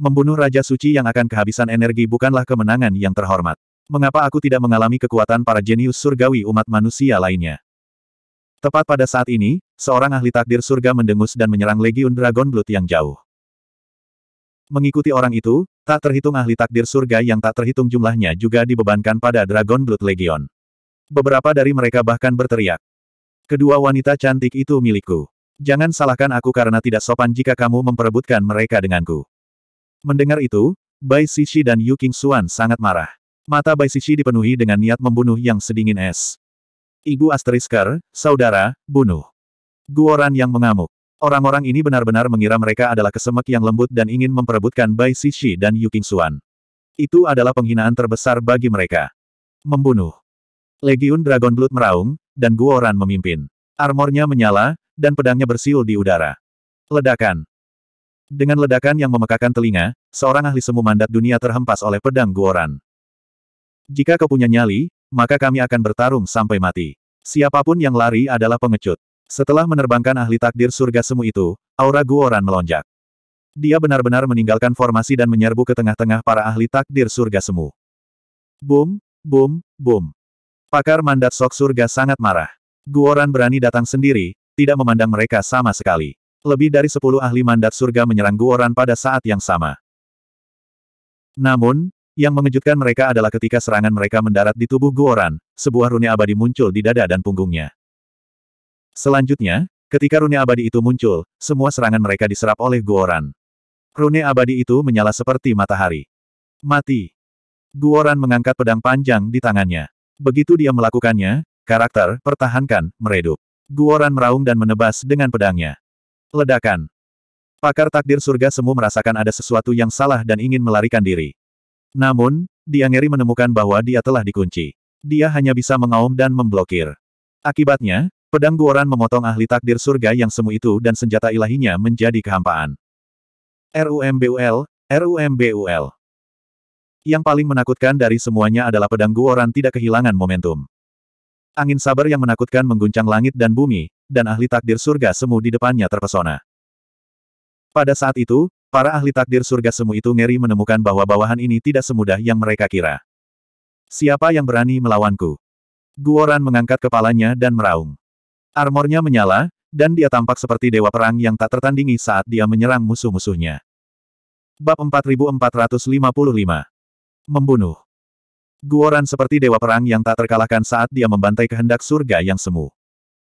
Membunuh Raja Suci yang akan kehabisan energi bukanlah kemenangan yang terhormat. Mengapa aku tidak mengalami kekuatan para jenius surgawi umat manusia lainnya? Tepat pada saat ini, seorang ahli takdir surga mendengus dan menyerang Legiun Dragon Blood yang jauh. Mengikuti orang itu, Tak terhitung ahli takdir surga yang tak terhitung jumlahnya juga dibebankan pada Dragon Blood Legion. Beberapa dari mereka bahkan berteriak. Kedua wanita cantik itu milikku. Jangan salahkan aku karena tidak sopan jika kamu memperebutkan mereka denganku. Mendengar itu, Bai Sisi dan Yu King Xuan sangat marah. Mata Bai Sisi dipenuhi dengan niat membunuh yang sedingin es. Ibu Asterisker, saudara, bunuh. Guoran yang mengamuk. Orang-orang ini benar-benar mengira mereka adalah kesemek yang lembut dan ingin memperebutkan Bai Shishi dan Yu Qingxuan. Itu adalah penghinaan terbesar bagi mereka. Membunuh. Legiun Dragon Blood meraung, dan Guoran memimpin. Armornya menyala, dan pedangnya bersiul di udara. Ledakan. Dengan ledakan yang memekakan telinga, seorang ahli semu mandat dunia terhempas oleh pedang Guoran. Jika kau punya nyali, maka kami akan bertarung sampai mati. Siapapun yang lari adalah pengecut. Setelah menerbangkan ahli takdir surga semu itu, aura Guoran melonjak. Dia benar-benar meninggalkan formasi dan menyerbu ke tengah-tengah para ahli takdir surga semu. Boom, boom, boom. Pakar mandat sok surga sangat marah. Guoran berani datang sendiri, tidak memandang mereka sama sekali. Lebih dari sepuluh ahli mandat surga menyerang Guoran pada saat yang sama. Namun, yang mengejutkan mereka adalah ketika serangan mereka mendarat di tubuh Guoran, sebuah rune abadi muncul di dada dan punggungnya. Selanjutnya, ketika rune abadi itu muncul, semua serangan mereka diserap oleh Guoran. Rune abadi itu menyala seperti matahari. Mati. Guoran mengangkat pedang panjang di tangannya. Begitu dia melakukannya, karakter pertahankan meredup. Guoran meraung dan menebas dengan pedangnya. Ledakan. Pakar takdir surga semua merasakan ada sesuatu yang salah dan ingin melarikan diri. Namun, dia ngeri menemukan bahwa dia telah dikunci. Dia hanya bisa mengaum dan memblokir. Akibatnya, Pedang Guoran memotong ahli takdir surga yang semu itu dan senjata ilahinya menjadi kehampaan. RUMBUL, RUMBUL. Yang paling menakutkan dari semuanya adalah pedang Guoran tidak kehilangan momentum. Angin sabar yang menakutkan mengguncang langit dan bumi, dan ahli takdir surga semu di depannya terpesona. Pada saat itu, para ahli takdir surga semu itu ngeri menemukan bahwa bawahan ini tidak semudah yang mereka kira. Siapa yang berani melawanku? Guoran mengangkat kepalanya dan meraung. Armornya menyala, dan dia tampak seperti dewa perang yang tak tertandingi saat dia menyerang musuh-musuhnya. Bab 4455 Membunuh Guoran seperti dewa perang yang tak terkalahkan saat dia membantai kehendak surga yang semu.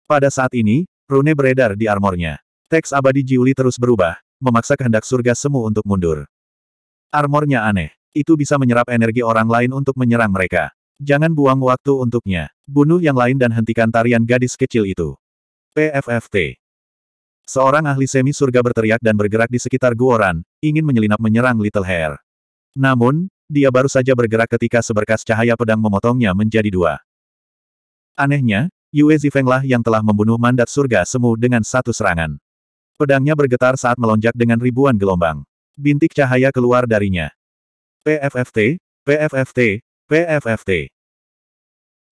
Pada saat ini, rune beredar di armornya. Teks abadi Jiuli terus berubah, memaksa kehendak surga semu untuk mundur. Armornya aneh. Itu bisa menyerap energi orang lain untuk menyerang mereka. Jangan buang waktu untuknya. Bunuh yang lain dan hentikan tarian gadis kecil itu. PFFT. Seorang ahli semi surga berteriak dan bergerak di sekitar Guoran, ingin menyelinap menyerang Little Hair. Namun, dia baru saja bergerak ketika seberkas cahaya pedang memotongnya menjadi dua. Anehnya, Yue Zifenglah yang telah membunuh mandat surga semu dengan satu serangan. Pedangnya bergetar saat melonjak dengan ribuan gelombang. Bintik cahaya keluar darinya. PFFT, PFFT, PFFT.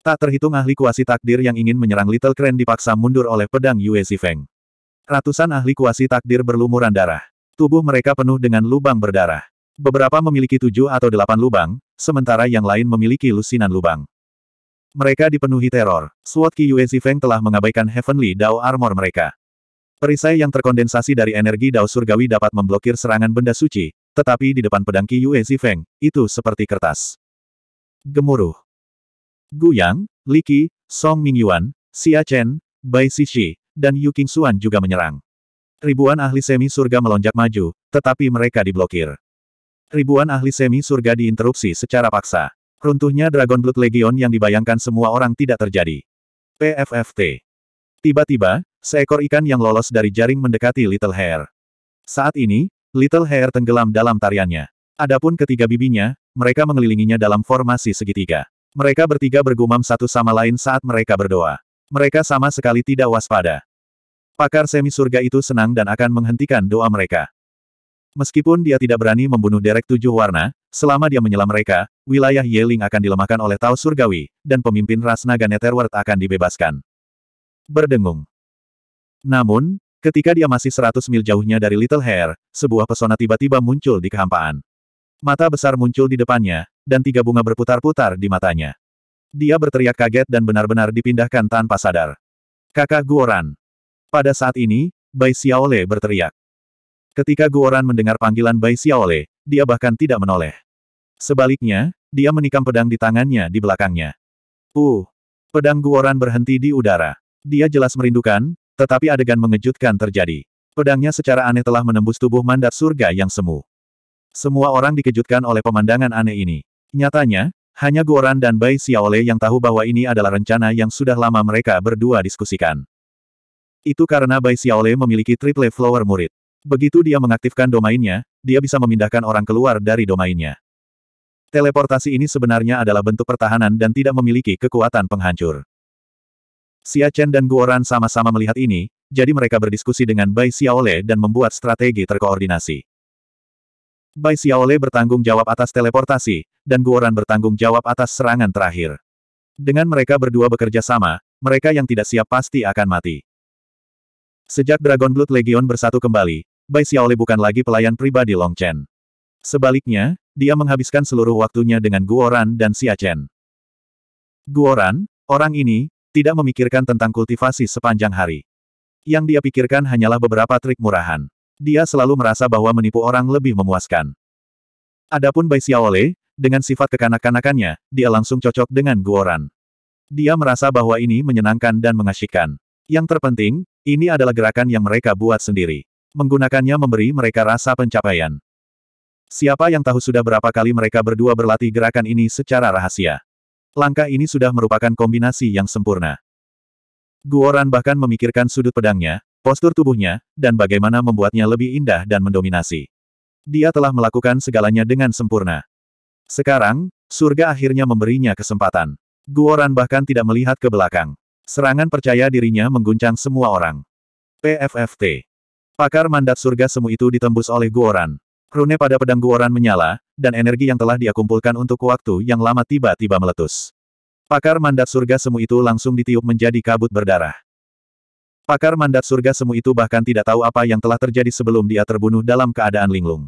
Tak terhitung ahli kuasi takdir yang ingin menyerang Little Crane dipaksa mundur oleh pedang Yue Zifeng. Ratusan ahli kuasi takdir berlumuran darah. Tubuh mereka penuh dengan lubang berdarah. Beberapa memiliki tujuh atau delapan lubang, sementara yang lain memiliki lusinan lubang. Mereka dipenuhi teror. Swat Ki Yue Zifeng telah mengabaikan Heavenly Dao Armor mereka. Perisai yang terkondensasi dari energi Dao Surgawi dapat memblokir serangan benda suci, tetapi di depan pedang Ki Yue Zifeng, itu seperti kertas gemuruh. Guyang, Qi, Song Mingyuan, Xia Chen, Bai Shishi, dan Yu Xuan juga menyerang. Ribuan ahli semi surga melonjak maju, tetapi mereka diblokir. Ribuan ahli semi surga diinterupsi secara paksa. Runtuhnya Dragon Blood Legion yang dibayangkan semua orang tidak terjadi. PFFT. Tiba-tiba, seekor ikan yang lolos dari jaring mendekati Little Hair. Saat ini, Little Hair tenggelam dalam tariannya. Adapun ketiga bibinya, mereka mengelilinginya dalam formasi segitiga. Mereka bertiga bergumam satu sama lain saat mereka berdoa. Mereka sama sekali tidak waspada. Pakar semi surga itu senang dan akan menghentikan doa mereka. Meskipun dia tidak berani membunuh derek tujuh warna, selama dia menyela mereka, wilayah Yeling akan dilemahkan oleh Tao Surgawi, dan pemimpin ras naga Netherworld akan dibebaskan. Berdengung. Namun, Ketika dia masih seratus mil jauhnya dari Little Hair, sebuah pesona tiba-tiba muncul di kehampaan. Mata besar muncul di depannya, dan tiga bunga berputar-putar di matanya. Dia berteriak kaget dan benar-benar dipindahkan tanpa sadar. Kakak Guoran. Pada saat ini, Bai Xiaole berteriak. Ketika Guoran mendengar panggilan Bai Xiaole, dia bahkan tidak menoleh. Sebaliknya, dia menikam pedang di tangannya di belakangnya. Uh! Pedang Guoran berhenti di udara. Dia jelas merindukan, tetapi adegan mengejutkan terjadi. Pedangnya secara aneh telah menembus tubuh mandat surga yang semu. Semua orang dikejutkan oleh pemandangan aneh ini. Nyatanya, hanya Guoran dan Bai Xiaole yang tahu bahwa ini adalah rencana yang sudah lama mereka berdua diskusikan. Itu karena Bai Xiaole memiliki triple flower murid. Begitu dia mengaktifkan domainnya, dia bisa memindahkan orang keluar dari domainnya. Teleportasi ini sebenarnya adalah bentuk pertahanan dan tidak memiliki kekuatan penghancur. Xia Chen dan Guoran sama-sama melihat ini, jadi mereka berdiskusi dengan Bai Xiaole dan membuat strategi terkoordinasi. Bai Xiaole bertanggung jawab atas teleportasi, dan Guoran bertanggung jawab atas serangan terakhir. Dengan mereka berdua bekerja sama, mereka yang tidak siap pasti akan mati. Sejak Dragon Blood Legion bersatu kembali, Bai Xiaole bukan lagi pelayan pribadi Long Chen. Sebaliknya, dia menghabiskan seluruh waktunya dengan Guoran dan Xia Chen. Guoran, orang ini, tidak memikirkan tentang kultivasi sepanjang hari. Yang dia pikirkan hanyalah beberapa trik murahan. Dia selalu merasa bahwa menipu orang lebih memuaskan. Adapun Bai Xiaole, dengan sifat kekanak-kanakannya, dia langsung cocok dengan Guoran. Dia merasa bahwa ini menyenangkan dan mengasyikkan. Yang terpenting, ini adalah gerakan yang mereka buat sendiri. Menggunakannya memberi mereka rasa pencapaian. Siapa yang tahu sudah berapa kali mereka berdua berlatih gerakan ini secara rahasia. Langkah ini sudah merupakan kombinasi yang sempurna. Guoran bahkan memikirkan sudut pedangnya, postur tubuhnya, dan bagaimana membuatnya lebih indah dan mendominasi. Dia telah melakukan segalanya dengan sempurna. Sekarang, surga akhirnya memberinya kesempatan. Guoran bahkan tidak melihat ke belakang. Serangan percaya dirinya mengguncang semua orang. PFFT. Pakar mandat surga semu itu ditembus oleh Guoran. Rune pada pedang Guoran menyala, dan energi yang telah dia kumpulkan untuk waktu yang lama tiba-tiba meletus. Pakar mandat surga semu itu langsung ditiup menjadi kabut berdarah. Pakar mandat surga semu itu bahkan tidak tahu apa yang telah terjadi sebelum dia terbunuh dalam keadaan linglung.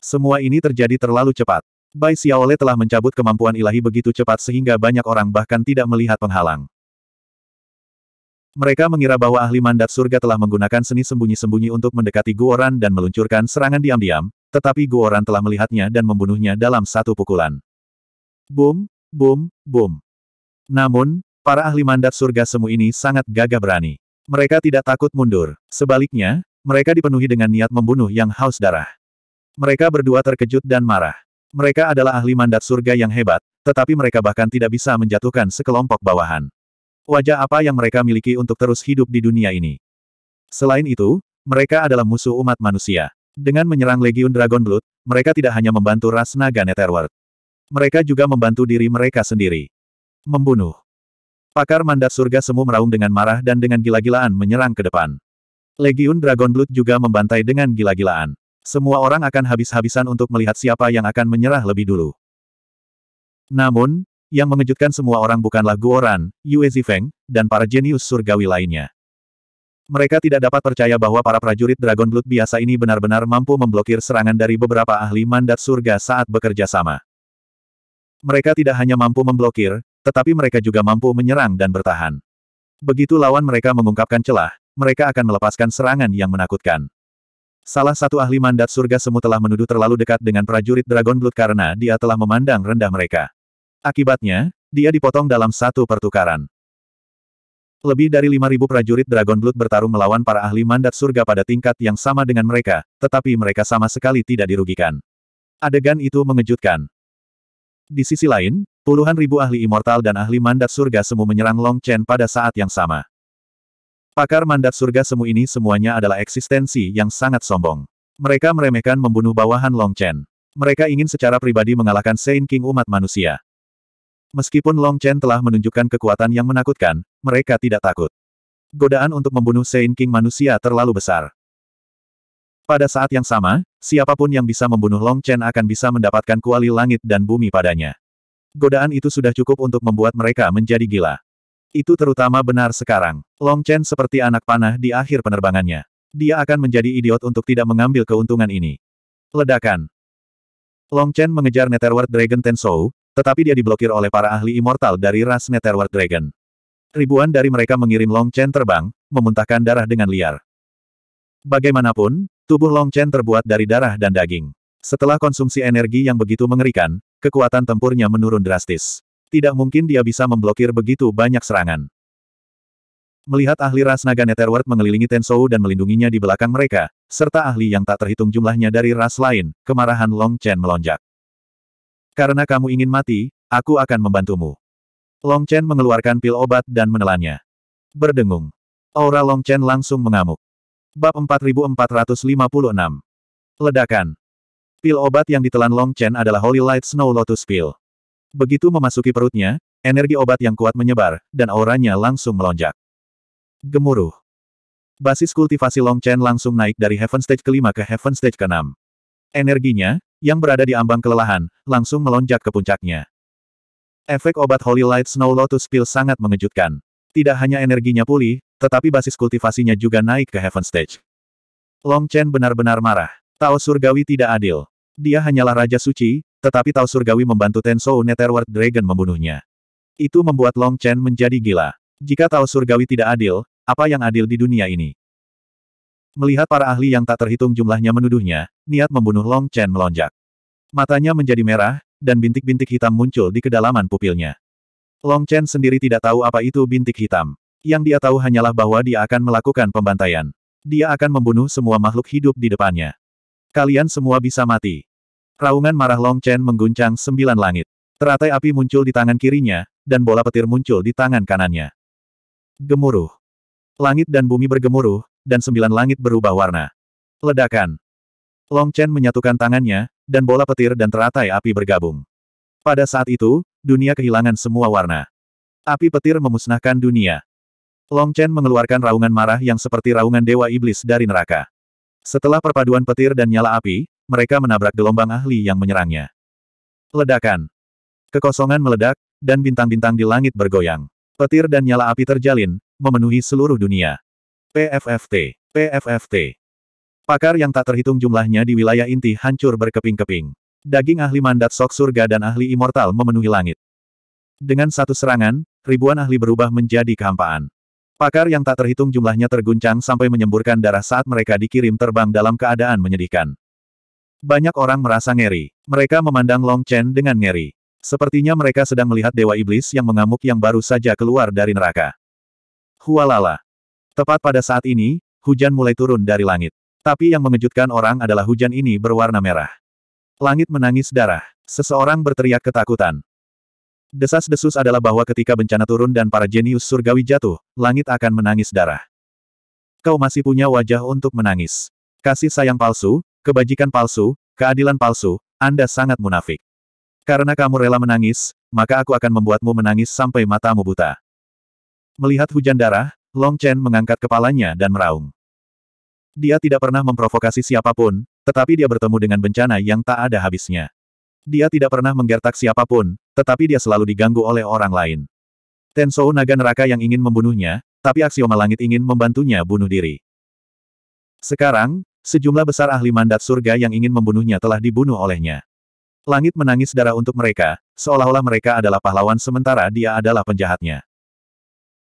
Semua ini terjadi terlalu cepat. Bai Xiaole telah mencabut kemampuan ilahi begitu cepat sehingga banyak orang bahkan tidak melihat penghalang. Mereka mengira bahwa ahli mandat surga telah menggunakan seni sembunyi-sembunyi untuk mendekati Guoran dan meluncurkan serangan diam-diam, tetapi Guoran telah melihatnya dan membunuhnya dalam satu pukulan. Boom, boom, boom. Namun, para ahli mandat surga semu ini sangat gagah berani. Mereka tidak takut mundur. Sebaliknya, mereka dipenuhi dengan niat membunuh yang haus darah. Mereka berdua terkejut dan marah. Mereka adalah ahli mandat surga yang hebat, tetapi mereka bahkan tidak bisa menjatuhkan sekelompok bawahan. Wajah apa yang mereka miliki untuk terus hidup di dunia ini? Selain itu, mereka adalah musuh umat manusia. Dengan menyerang Legion Dragon Blood, mereka tidak hanya membantu ras naga Netherworld. Mereka juga membantu diri mereka sendiri. Membunuh. Pakar mandat surga semu meraung dengan marah dan dengan gila-gilaan menyerang ke depan. Legiun Dragon Blood juga membantai dengan gila-gilaan. Semua orang akan habis-habisan untuk melihat siapa yang akan menyerah lebih dulu. Namun, yang mengejutkan semua orang bukanlah Guoran, Yue Zifeng, dan para jenius surgawi lainnya. Mereka tidak dapat percaya bahwa para prajurit Dragon Blood biasa ini benar-benar mampu memblokir serangan dari beberapa ahli mandat surga saat bekerja sama. Mereka tidak hanya mampu memblokir, tetapi mereka juga mampu menyerang dan bertahan. Begitu lawan mereka mengungkapkan celah, mereka akan melepaskan serangan yang menakutkan. Salah satu ahli mandat surga semu telah menuduh terlalu dekat dengan prajurit Dragon Blood karena dia telah memandang rendah mereka. Akibatnya, dia dipotong dalam satu pertukaran. Lebih dari 5.000 prajurit Dragon Blood bertarung melawan para ahli mandat surga pada tingkat yang sama dengan mereka, tetapi mereka sama sekali tidak dirugikan. Adegan itu mengejutkan. Di sisi lain, Puluhan ribu ahli immortal dan ahli mandat surga semu menyerang Long Chen pada saat yang sama. Pakar mandat surga semu ini semuanya adalah eksistensi yang sangat sombong. Mereka meremehkan membunuh bawahan Long Chen. Mereka ingin secara pribadi mengalahkan Saint King umat manusia. Meskipun Long Chen telah menunjukkan kekuatan yang menakutkan, mereka tidak takut. Godaan untuk membunuh Saint King manusia terlalu besar. Pada saat yang sama, siapapun yang bisa membunuh Long Chen akan bisa mendapatkan kuali langit dan bumi padanya. Godaan itu sudah cukup untuk membuat mereka menjadi gila. Itu terutama benar sekarang. Long Chen seperti anak panah di akhir penerbangannya. Dia akan menjadi idiot untuk tidak mengambil keuntungan ini. Ledakan. Long Chen mengejar Netherworld Dragon Tensou, tetapi dia diblokir oleh para ahli immortal dari ras Netherworld Dragon. Ribuan dari mereka mengirim Long Chen terbang, memuntahkan darah dengan liar. Bagaimanapun, tubuh Long Chen terbuat dari darah dan daging. Setelah konsumsi energi yang begitu mengerikan, kekuatan tempurnya menurun drastis. Tidak mungkin dia bisa memblokir begitu banyak serangan. Melihat ahli ras naga Netherworld mengelilingi Tensou dan melindunginya di belakang mereka, serta ahli yang tak terhitung jumlahnya dari ras lain, kemarahan Long Chen melonjak. Karena kamu ingin mati, aku akan membantumu. Long Chen mengeluarkan pil obat dan menelannya. Berdengung. Aura Long Chen langsung mengamuk. Bab 4456. Ledakan. Pil obat yang ditelan Long Chen adalah Holy Light Snow Lotus Pill. Begitu memasuki perutnya, energi obat yang kuat menyebar, dan auranya langsung melonjak. Gemuruh. Basis kultivasi Long Chen langsung naik dari Heaven Stage kelima ke Heaven Stage keenam. Energinya, yang berada di ambang kelelahan, langsung melonjak ke puncaknya. Efek obat Holy Light Snow Lotus Pill sangat mengejutkan. Tidak hanya energinya pulih, tetapi basis kultivasinya juga naik ke Heaven Stage. Long Chen benar-benar marah. Tao surgawi tidak adil. Dia hanyalah Raja Suci, tetapi Tao Surgawi membantu Tensou Netherworld Dragon membunuhnya. Itu membuat Long Chen menjadi gila. Jika Tao Surgawi tidak adil, apa yang adil di dunia ini? Melihat para ahli yang tak terhitung jumlahnya menuduhnya, niat membunuh Long Chen melonjak. Matanya menjadi merah, dan bintik-bintik hitam muncul di kedalaman pupilnya. Long Chen sendiri tidak tahu apa itu bintik hitam. Yang dia tahu hanyalah bahwa dia akan melakukan pembantaian. Dia akan membunuh semua makhluk hidup di depannya. Kalian semua bisa mati. Raungan marah Long Chen mengguncang sembilan langit. Teratai api muncul di tangan kirinya, dan bola petir muncul di tangan kanannya. Gemuruh. Langit dan bumi bergemuruh, dan sembilan langit berubah warna. Ledakan. Long Chen menyatukan tangannya, dan bola petir dan teratai api bergabung. Pada saat itu, dunia kehilangan semua warna. Api petir memusnahkan dunia. Long Chen mengeluarkan raungan marah yang seperti raungan dewa iblis dari neraka. Setelah perpaduan petir dan nyala api, mereka menabrak gelombang ahli yang menyerangnya. Ledakan. Kekosongan meledak, dan bintang-bintang di langit bergoyang. Petir dan nyala api terjalin, memenuhi seluruh dunia. PFFT. PFFT. Pakar yang tak terhitung jumlahnya di wilayah inti hancur berkeping-keping. Daging ahli mandat sok surga dan ahli immortal memenuhi langit. Dengan satu serangan, ribuan ahli berubah menjadi kehampaan. Pakar yang tak terhitung jumlahnya terguncang sampai menyemburkan darah saat mereka dikirim terbang dalam keadaan menyedihkan. Banyak orang merasa ngeri. Mereka memandang Long Chen dengan ngeri. Sepertinya mereka sedang melihat Dewa Iblis yang mengamuk yang baru saja keluar dari neraka. Hualala. Tepat pada saat ini, hujan mulai turun dari langit. Tapi yang mengejutkan orang adalah hujan ini berwarna merah. Langit menangis darah. Seseorang berteriak ketakutan. Desas-desus adalah bahwa ketika bencana turun dan para jenius surgawi jatuh, langit akan menangis darah. Kau masih punya wajah untuk menangis. Kasih sayang palsu, kebajikan palsu, keadilan palsu, Anda sangat munafik. Karena kamu rela menangis, maka aku akan membuatmu menangis sampai matamu buta. Melihat hujan darah, Long Chen mengangkat kepalanya dan meraung. Dia tidak pernah memprovokasi siapapun, tetapi dia bertemu dengan bencana yang tak ada habisnya. Dia tidak pernah menggertak siapapun, tetapi dia selalu diganggu oleh orang lain. Tensou naga neraka yang ingin membunuhnya, tapi aksioma langit ingin membantunya bunuh diri. Sekarang, sejumlah besar ahli mandat surga yang ingin membunuhnya telah dibunuh olehnya. Langit menangis darah untuk mereka, seolah-olah mereka adalah pahlawan sementara dia adalah penjahatnya.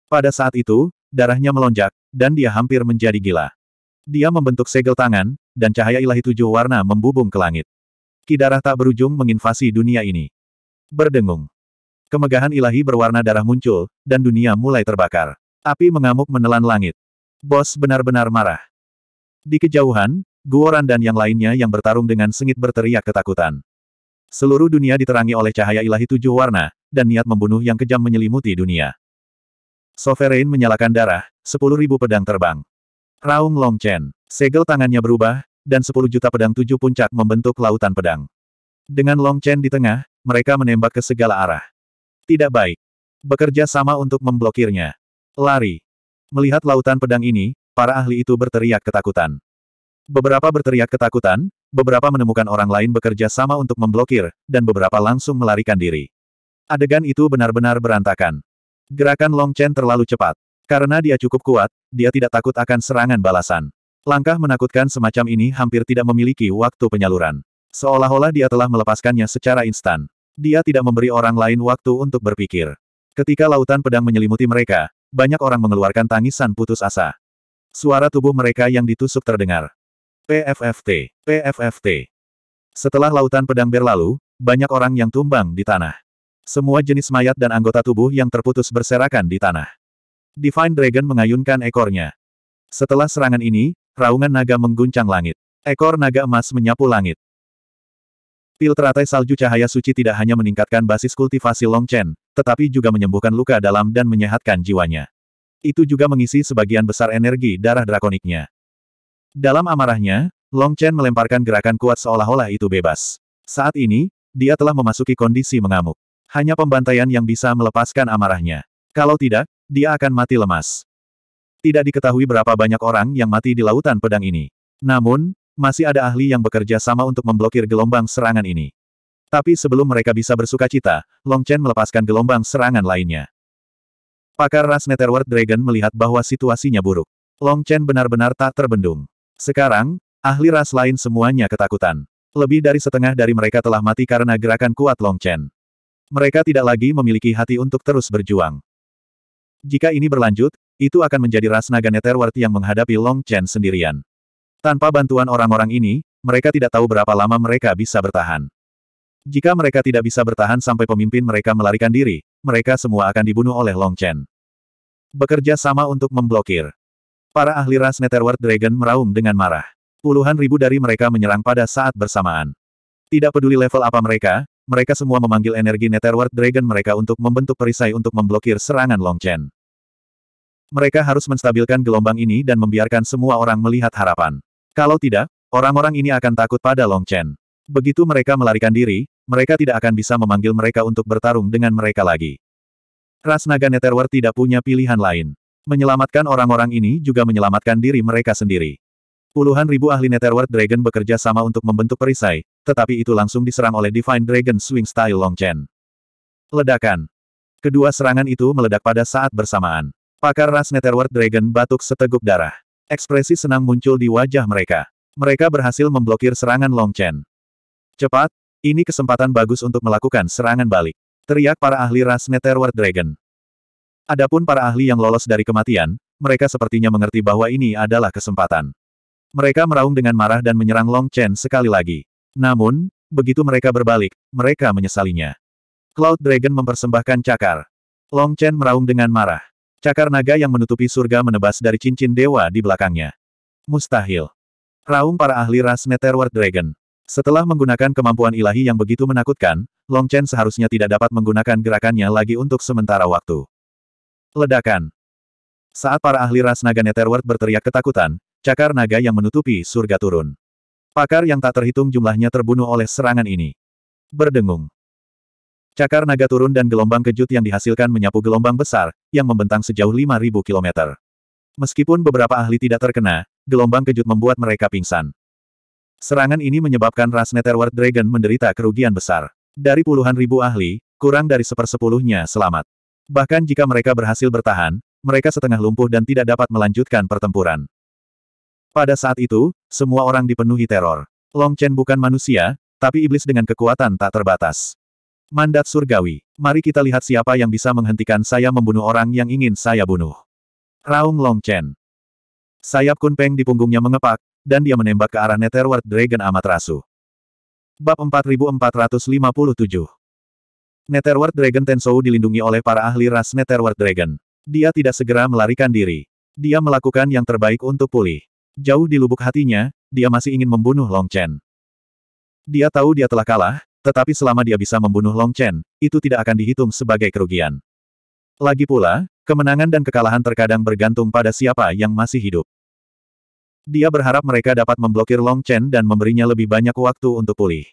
Pada saat itu, darahnya melonjak, dan dia hampir menjadi gila. Dia membentuk segel tangan, dan cahaya ilahi tujuh warna membubung ke langit. Kidarah tak berujung menginvasi dunia ini. Berdengung. Kemegahan ilahi berwarna darah muncul, dan dunia mulai terbakar. Api mengamuk menelan langit. Bos benar-benar marah. Di kejauhan, Guoran dan yang lainnya yang bertarung dengan sengit berteriak ketakutan. Seluruh dunia diterangi oleh cahaya ilahi tujuh warna, dan niat membunuh yang kejam menyelimuti dunia. Sovereign menyalakan darah, sepuluh ribu pedang terbang. Raung Longchen, segel tangannya berubah, dan sepuluh juta pedang tujuh puncak membentuk lautan pedang. Dengan Long Chen di tengah, mereka menembak ke segala arah. Tidak baik. Bekerja sama untuk memblokirnya. Lari. Melihat lautan pedang ini, para ahli itu berteriak ketakutan. Beberapa berteriak ketakutan, beberapa menemukan orang lain bekerja sama untuk memblokir, dan beberapa langsung melarikan diri. Adegan itu benar-benar berantakan. Gerakan Long Chen terlalu cepat. Karena dia cukup kuat, dia tidak takut akan serangan balasan. Langkah menakutkan semacam ini hampir tidak memiliki waktu penyaluran. Seolah-olah dia telah melepaskannya secara instan. Dia tidak memberi orang lain waktu untuk berpikir. Ketika lautan pedang menyelimuti mereka, banyak orang mengeluarkan tangisan putus asa. Suara tubuh mereka yang ditusuk terdengar. PFFT, PFFT. Setelah lautan pedang berlalu, banyak orang yang tumbang di tanah. Semua jenis mayat dan anggota tubuh yang terputus berserakan di tanah. Divine Dragon mengayunkan ekornya. Setelah serangan ini, raungan naga mengguncang langit. Ekor naga emas menyapu langit. Pil teratai salju cahaya suci tidak hanya meningkatkan basis kultivasi Long Chen, tetapi juga menyembuhkan luka dalam dan menyehatkan jiwanya. Itu juga mengisi sebagian besar energi darah drakoniknya. Dalam amarahnya, Long Chen melemparkan gerakan kuat seolah-olah itu bebas. Saat ini, dia telah memasuki kondisi mengamuk. Hanya pembantaian yang bisa melepaskan amarahnya. Kalau tidak, dia akan mati lemas. Tidak diketahui berapa banyak orang yang mati di lautan pedang ini. Namun, masih ada ahli yang bekerja sama untuk memblokir gelombang serangan ini. Tapi sebelum mereka bisa bersuka cita, Long Chen melepaskan gelombang serangan lainnya. Pakar ras Netherworld Dragon melihat bahwa situasinya buruk. Long Chen benar-benar tak terbendung. Sekarang, ahli ras lain semuanya ketakutan. Lebih dari setengah dari mereka telah mati karena gerakan kuat Long Chen. Mereka tidak lagi memiliki hati untuk terus berjuang. Jika ini berlanjut, itu akan menjadi ras naga Netherworld yang menghadapi Long Chen sendirian. Tanpa bantuan orang-orang ini, mereka tidak tahu berapa lama mereka bisa bertahan. Jika mereka tidak bisa bertahan sampai pemimpin mereka melarikan diri, mereka semua akan dibunuh oleh Long Chen. Bekerja sama untuk memblokir. Para ahli ras Netherworld Dragon meraung dengan marah. Puluhan ribu dari mereka menyerang pada saat bersamaan. Tidak peduli level apa mereka, mereka semua memanggil energi Netherworld Dragon mereka untuk membentuk perisai untuk memblokir serangan Long Chen. Mereka harus menstabilkan gelombang ini dan membiarkan semua orang melihat harapan. Kalau tidak, orang-orang ini akan takut pada Long Chen. Begitu mereka melarikan diri, mereka tidak akan bisa memanggil mereka untuk bertarung dengan mereka lagi. Rasnaga Netherworld tidak punya pilihan lain. Menyelamatkan orang-orang ini juga menyelamatkan diri mereka sendiri. Puluhan ribu ahli Netherworld Dragon bekerja sama untuk membentuk perisai, tetapi itu langsung diserang oleh Divine Dragon Swing Style Long Chen. Ledakan. Kedua serangan itu meledak pada saat bersamaan. Pakar ras Netherworld Dragon batuk seteguk darah. Ekspresi senang muncul di wajah mereka. Mereka berhasil memblokir serangan Long Chen. Cepat, ini kesempatan bagus untuk melakukan serangan balik. Teriak para ahli ras Netherworld Dragon. Adapun para ahli yang lolos dari kematian, mereka sepertinya mengerti bahwa ini adalah kesempatan. Mereka meraung dengan marah dan menyerang Long Chen sekali lagi. Namun, begitu mereka berbalik, mereka menyesalinya. Cloud Dragon mempersembahkan cakar. Long Chen meraung dengan marah. Cakar naga yang menutupi surga menebas dari cincin dewa di belakangnya. Mustahil. Raung para ahli ras Netherworld Dragon. Setelah menggunakan kemampuan ilahi yang begitu menakutkan, Long Chen seharusnya tidak dapat menggunakan gerakannya lagi untuk sementara waktu. Ledakan. Saat para ahli ras naga Netherworld berteriak ketakutan, cakar naga yang menutupi surga turun. Pakar yang tak terhitung jumlahnya terbunuh oleh serangan ini. Berdengung. Cakar naga turun dan gelombang kejut yang dihasilkan menyapu gelombang besar, yang membentang sejauh 5.000 km. Meskipun beberapa ahli tidak terkena, gelombang kejut membuat mereka pingsan. Serangan ini menyebabkan ras Netherworld Dragon menderita kerugian besar. Dari puluhan ribu ahli, kurang dari sepersepuluhnya selamat. Bahkan jika mereka berhasil bertahan, mereka setengah lumpuh dan tidak dapat melanjutkan pertempuran. Pada saat itu, semua orang dipenuhi teror. Long Chen bukan manusia, tapi iblis dengan kekuatan tak terbatas. Mandat surgawi. Mari kita lihat siapa yang bisa menghentikan saya membunuh orang yang ingin saya bunuh. Raung Long Chen. Sayap kunpeng di punggungnya mengepak, dan dia menembak ke arah Netherworld Dragon Amaterasu. Bab 4457 Netherworld Dragon Tensou dilindungi oleh para ahli ras Netherworld Dragon. Dia tidak segera melarikan diri. Dia melakukan yang terbaik untuk pulih. Jauh di lubuk hatinya, dia masih ingin membunuh Long Chen. Dia tahu dia telah kalah, tetapi selama dia bisa membunuh Long Chen, itu tidak akan dihitung sebagai kerugian. Lagi pula, kemenangan dan kekalahan terkadang bergantung pada siapa yang masih hidup. Dia berharap mereka dapat memblokir Long Chen dan memberinya lebih banyak waktu untuk pulih.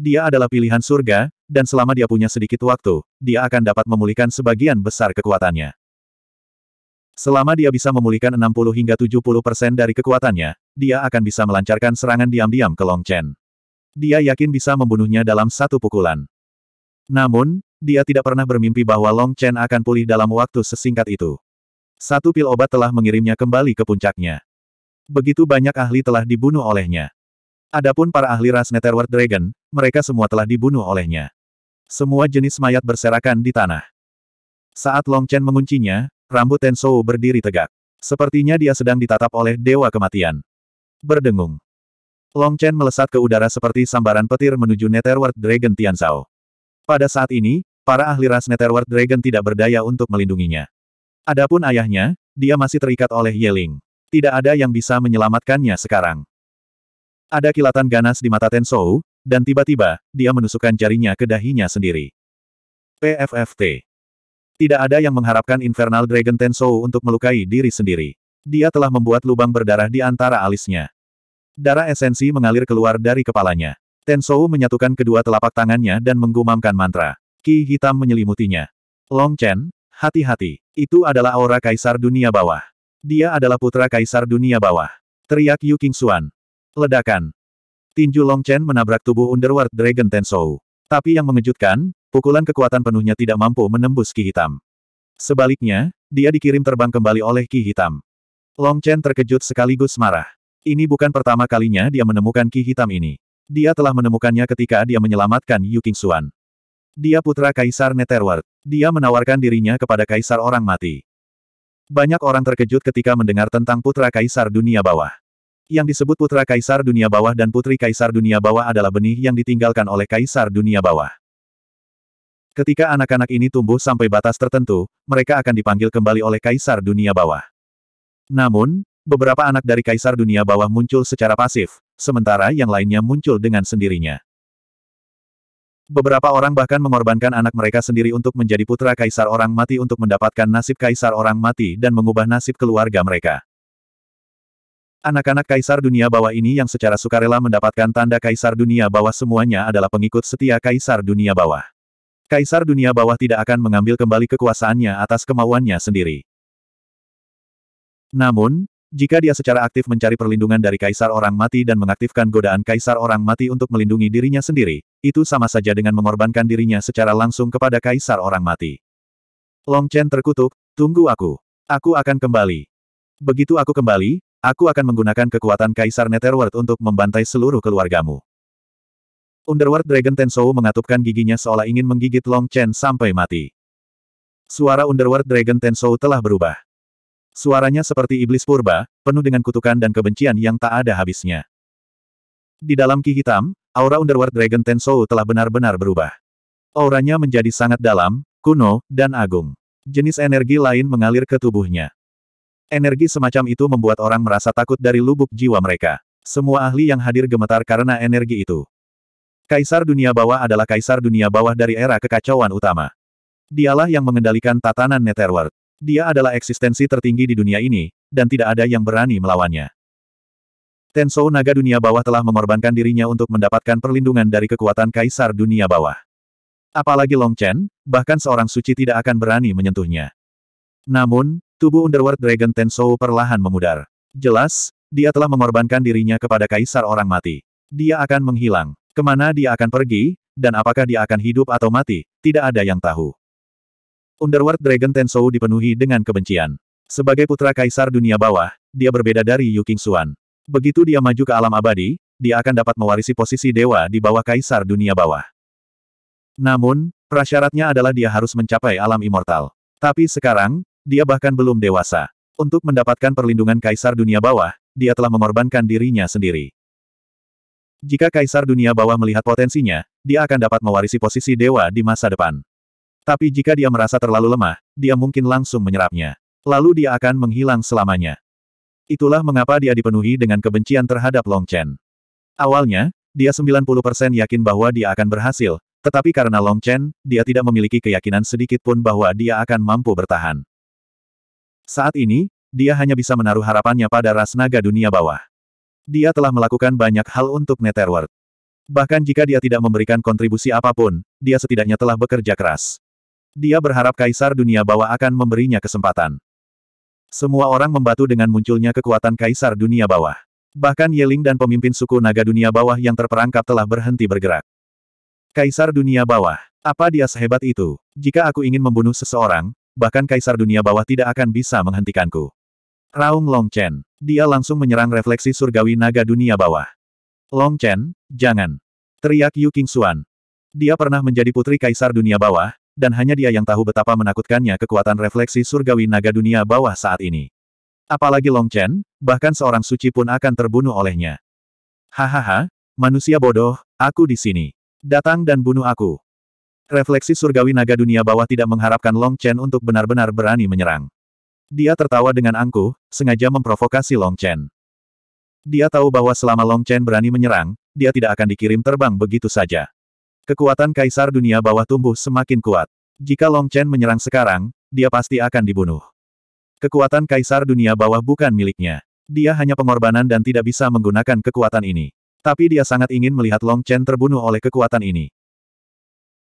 Dia adalah pilihan surga, dan selama dia punya sedikit waktu, dia akan dapat memulihkan sebagian besar kekuatannya. Selama dia bisa memulihkan 60 hingga 70 persen dari kekuatannya, dia akan bisa melancarkan serangan diam-diam ke Long Chen. Dia yakin bisa membunuhnya dalam satu pukulan. Namun, dia tidak pernah bermimpi bahwa Long Chen akan pulih dalam waktu sesingkat itu. Satu pil obat telah mengirimnya kembali ke puncaknya. Begitu banyak ahli telah dibunuh olehnya. Adapun para ahli ras Netherworld Dragon, mereka semua telah dibunuh olehnya. Semua jenis mayat berserakan di tanah. Saat Long Chen menguncinya, rambut Tensou berdiri tegak. Sepertinya dia sedang ditatap oleh Dewa Kematian. Berdengung. Long Chen melesat ke udara seperti sambaran petir menuju Netherworld Dragon Zhao. Pada saat ini, para ahli ras Netherworld Dragon tidak berdaya untuk melindunginya. Adapun ayahnya, dia masih terikat oleh Yeling. Tidak ada yang bisa menyelamatkannya sekarang. Ada kilatan ganas di mata Tensou, dan tiba-tiba, dia menusukkan jarinya ke dahinya sendiri. PFFT. Tidak ada yang mengharapkan Infernal Dragon Tensou untuk melukai diri sendiri. Dia telah membuat lubang berdarah di antara alisnya. Darah esensi mengalir keluar dari kepalanya. Tensou menyatukan kedua telapak tangannya dan menggumamkan mantra. Ki hitam menyelimutinya. Long Chen, hati-hati. Itu adalah aura kaisar dunia bawah. Dia adalah putra kaisar dunia bawah. Teriak Yu King Xuan. Ledakan. Tinju Long Chen menabrak tubuh Underworld Dragon Tensou. Tapi yang mengejutkan, pukulan kekuatan penuhnya tidak mampu menembus ki hitam. Sebaliknya, dia dikirim terbang kembali oleh ki hitam. Long Chen terkejut sekaligus marah. Ini bukan pertama kalinya dia menemukan ki hitam ini. Dia telah menemukannya ketika dia menyelamatkan Yu King Xuan. Dia putra Kaisar Netherworld. Dia menawarkan dirinya kepada Kaisar Orang Mati. Banyak orang terkejut ketika mendengar tentang putra Kaisar Dunia Bawah. Yang disebut putra Kaisar Dunia Bawah dan putri Kaisar Dunia Bawah adalah benih yang ditinggalkan oleh Kaisar Dunia Bawah. Ketika anak-anak ini tumbuh sampai batas tertentu, mereka akan dipanggil kembali oleh Kaisar Dunia Bawah. Namun, beberapa anak dari kaisar dunia bawah muncul secara pasif, sementara yang lainnya muncul dengan sendirinya. Beberapa orang bahkan mengorbankan anak mereka sendiri untuk menjadi putra kaisar orang mati untuk mendapatkan nasib kaisar orang mati dan mengubah nasib keluarga mereka. Anak-anak kaisar dunia bawah ini yang secara sukarela mendapatkan tanda kaisar dunia bawah semuanya adalah pengikut setia kaisar dunia bawah. Kaisar dunia bawah tidak akan mengambil kembali kekuasaannya atas kemauannya sendiri. Namun, jika dia secara aktif mencari perlindungan dari kaisar orang mati dan mengaktifkan godaan kaisar orang mati untuk melindungi dirinya sendiri, itu sama saja dengan mengorbankan dirinya secara langsung kepada kaisar orang mati. Long Chen terkutuk, tunggu aku. Aku akan kembali. Begitu aku kembali, aku akan menggunakan kekuatan kaisar Netherworld untuk membantai seluruh keluargamu. Underworld Dragon Tensou mengatupkan giginya seolah ingin menggigit Long Chen sampai mati. Suara Underworld Dragon Tensou telah berubah. Suaranya seperti iblis purba, penuh dengan kutukan dan kebencian yang tak ada habisnya. Di dalam ki hitam, aura Underworld Dragon Tensou telah benar-benar berubah. Auranya menjadi sangat dalam, kuno, dan agung. Jenis energi lain mengalir ke tubuhnya. Energi semacam itu membuat orang merasa takut dari lubuk jiwa mereka. Semua ahli yang hadir gemetar karena energi itu. Kaisar dunia bawah adalah kaisar dunia bawah dari era kekacauan utama. Dialah yang mengendalikan tatanan Netherworld. Dia adalah eksistensi tertinggi di dunia ini, dan tidak ada yang berani melawannya. Tensou naga dunia bawah telah mengorbankan dirinya untuk mendapatkan perlindungan dari kekuatan kaisar dunia bawah. Apalagi Long Chen, bahkan seorang suci tidak akan berani menyentuhnya. Namun, tubuh Underworld Dragon Tensou perlahan memudar. Jelas, dia telah mengorbankan dirinya kepada kaisar orang mati. Dia akan menghilang. Kemana dia akan pergi, dan apakah dia akan hidup atau mati, tidak ada yang tahu. Underworld Dragon Tensou dipenuhi dengan kebencian. Sebagai putra kaisar dunia bawah, dia berbeda dari Yu King Xuan. Begitu dia maju ke alam abadi, dia akan dapat mewarisi posisi dewa di bawah kaisar dunia bawah. Namun, prasyaratnya adalah dia harus mencapai alam immortal. Tapi sekarang, dia bahkan belum dewasa. Untuk mendapatkan perlindungan kaisar dunia bawah, dia telah mengorbankan dirinya sendiri. Jika kaisar dunia bawah melihat potensinya, dia akan dapat mewarisi posisi dewa di masa depan. Tapi jika dia merasa terlalu lemah, dia mungkin langsung menyerapnya. Lalu dia akan menghilang selamanya. Itulah mengapa dia dipenuhi dengan kebencian terhadap Long Chen. Awalnya, dia 90% yakin bahwa dia akan berhasil, tetapi karena Long Chen, dia tidak memiliki keyakinan sedikit pun bahwa dia akan mampu bertahan. Saat ini, dia hanya bisa menaruh harapannya pada ras naga dunia bawah. Dia telah melakukan banyak hal untuk Netherworld. Bahkan jika dia tidak memberikan kontribusi apapun, dia setidaknya telah bekerja keras. Dia berharap Kaisar Dunia Bawah akan memberinya kesempatan. Semua orang membatu dengan munculnya kekuatan Kaisar Dunia Bawah. Bahkan Yeling dan pemimpin suku naga dunia bawah yang terperangkap telah berhenti bergerak. Kaisar dunia bawah, apa dia sehebat itu? Jika aku ingin membunuh seseorang, bahkan kaisar dunia bawah tidak akan bisa menghentikanku. Raung Long Chen, dia langsung menyerang refleksi surgawi naga dunia bawah. Long Chen, jangan. Teriak Yu King Xuan. Dia pernah menjadi putri kaisar dunia bawah, dan hanya dia yang tahu betapa menakutkannya kekuatan refleksi surgawi naga dunia bawah saat ini. Apalagi Long Chen, bahkan seorang suci pun akan terbunuh olehnya. Hahaha, manusia bodoh, aku di sini. Datang dan bunuh aku. Refleksi surgawi naga dunia bawah tidak mengharapkan Long Chen untuk benar-benar berani menyerang. Dia tertawa dengan angkuh, sengaja memprovokasi Long Chen. Dia tahu bahwa selama Long Chen berani menyerang, dia tidak akan dikirim terbang begitu saja. Kekuatan Kaisar Dunia Bawah tumbuh semakin kuat. Jika Long Chen menyerang sekarang, dia pasti akan dibunuh. Kekuatan Kaisar Dunia Bawah bukan miliknya. Dia hanya pengorbanan dan tidak bisa menggunakan kekuatan ini. Tapi dia sangat ingin melihat Long Chen terbunuh oleh kekuatan ini.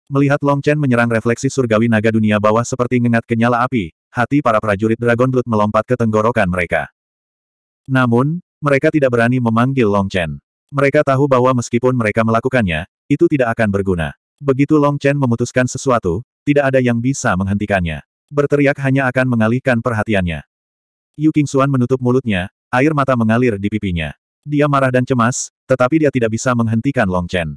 Melihat Long Chen menyerang refleksi surgawi naga dunia bawah seperti ngengat kenyala api, hati para prajurit Dragon Blood melompat ke tenggorokan mereka. Namun, mereka tidak berani memanggil Long Chen. Mereka tahu bahwa meskipun mereka melakukannya, itu tidak akan berguna. Begitu Long Chen memutuskan sesuatu, tidak ada yang bisa menghentikannya. Berteriak hanya akan mengalihkan perhatiannya. Yu Qingxuan menutup mulutnya, air mata mengalir di pipinya. Dia marah dan cemas, tetapi dia tidak bisa menghentikan Long Chen.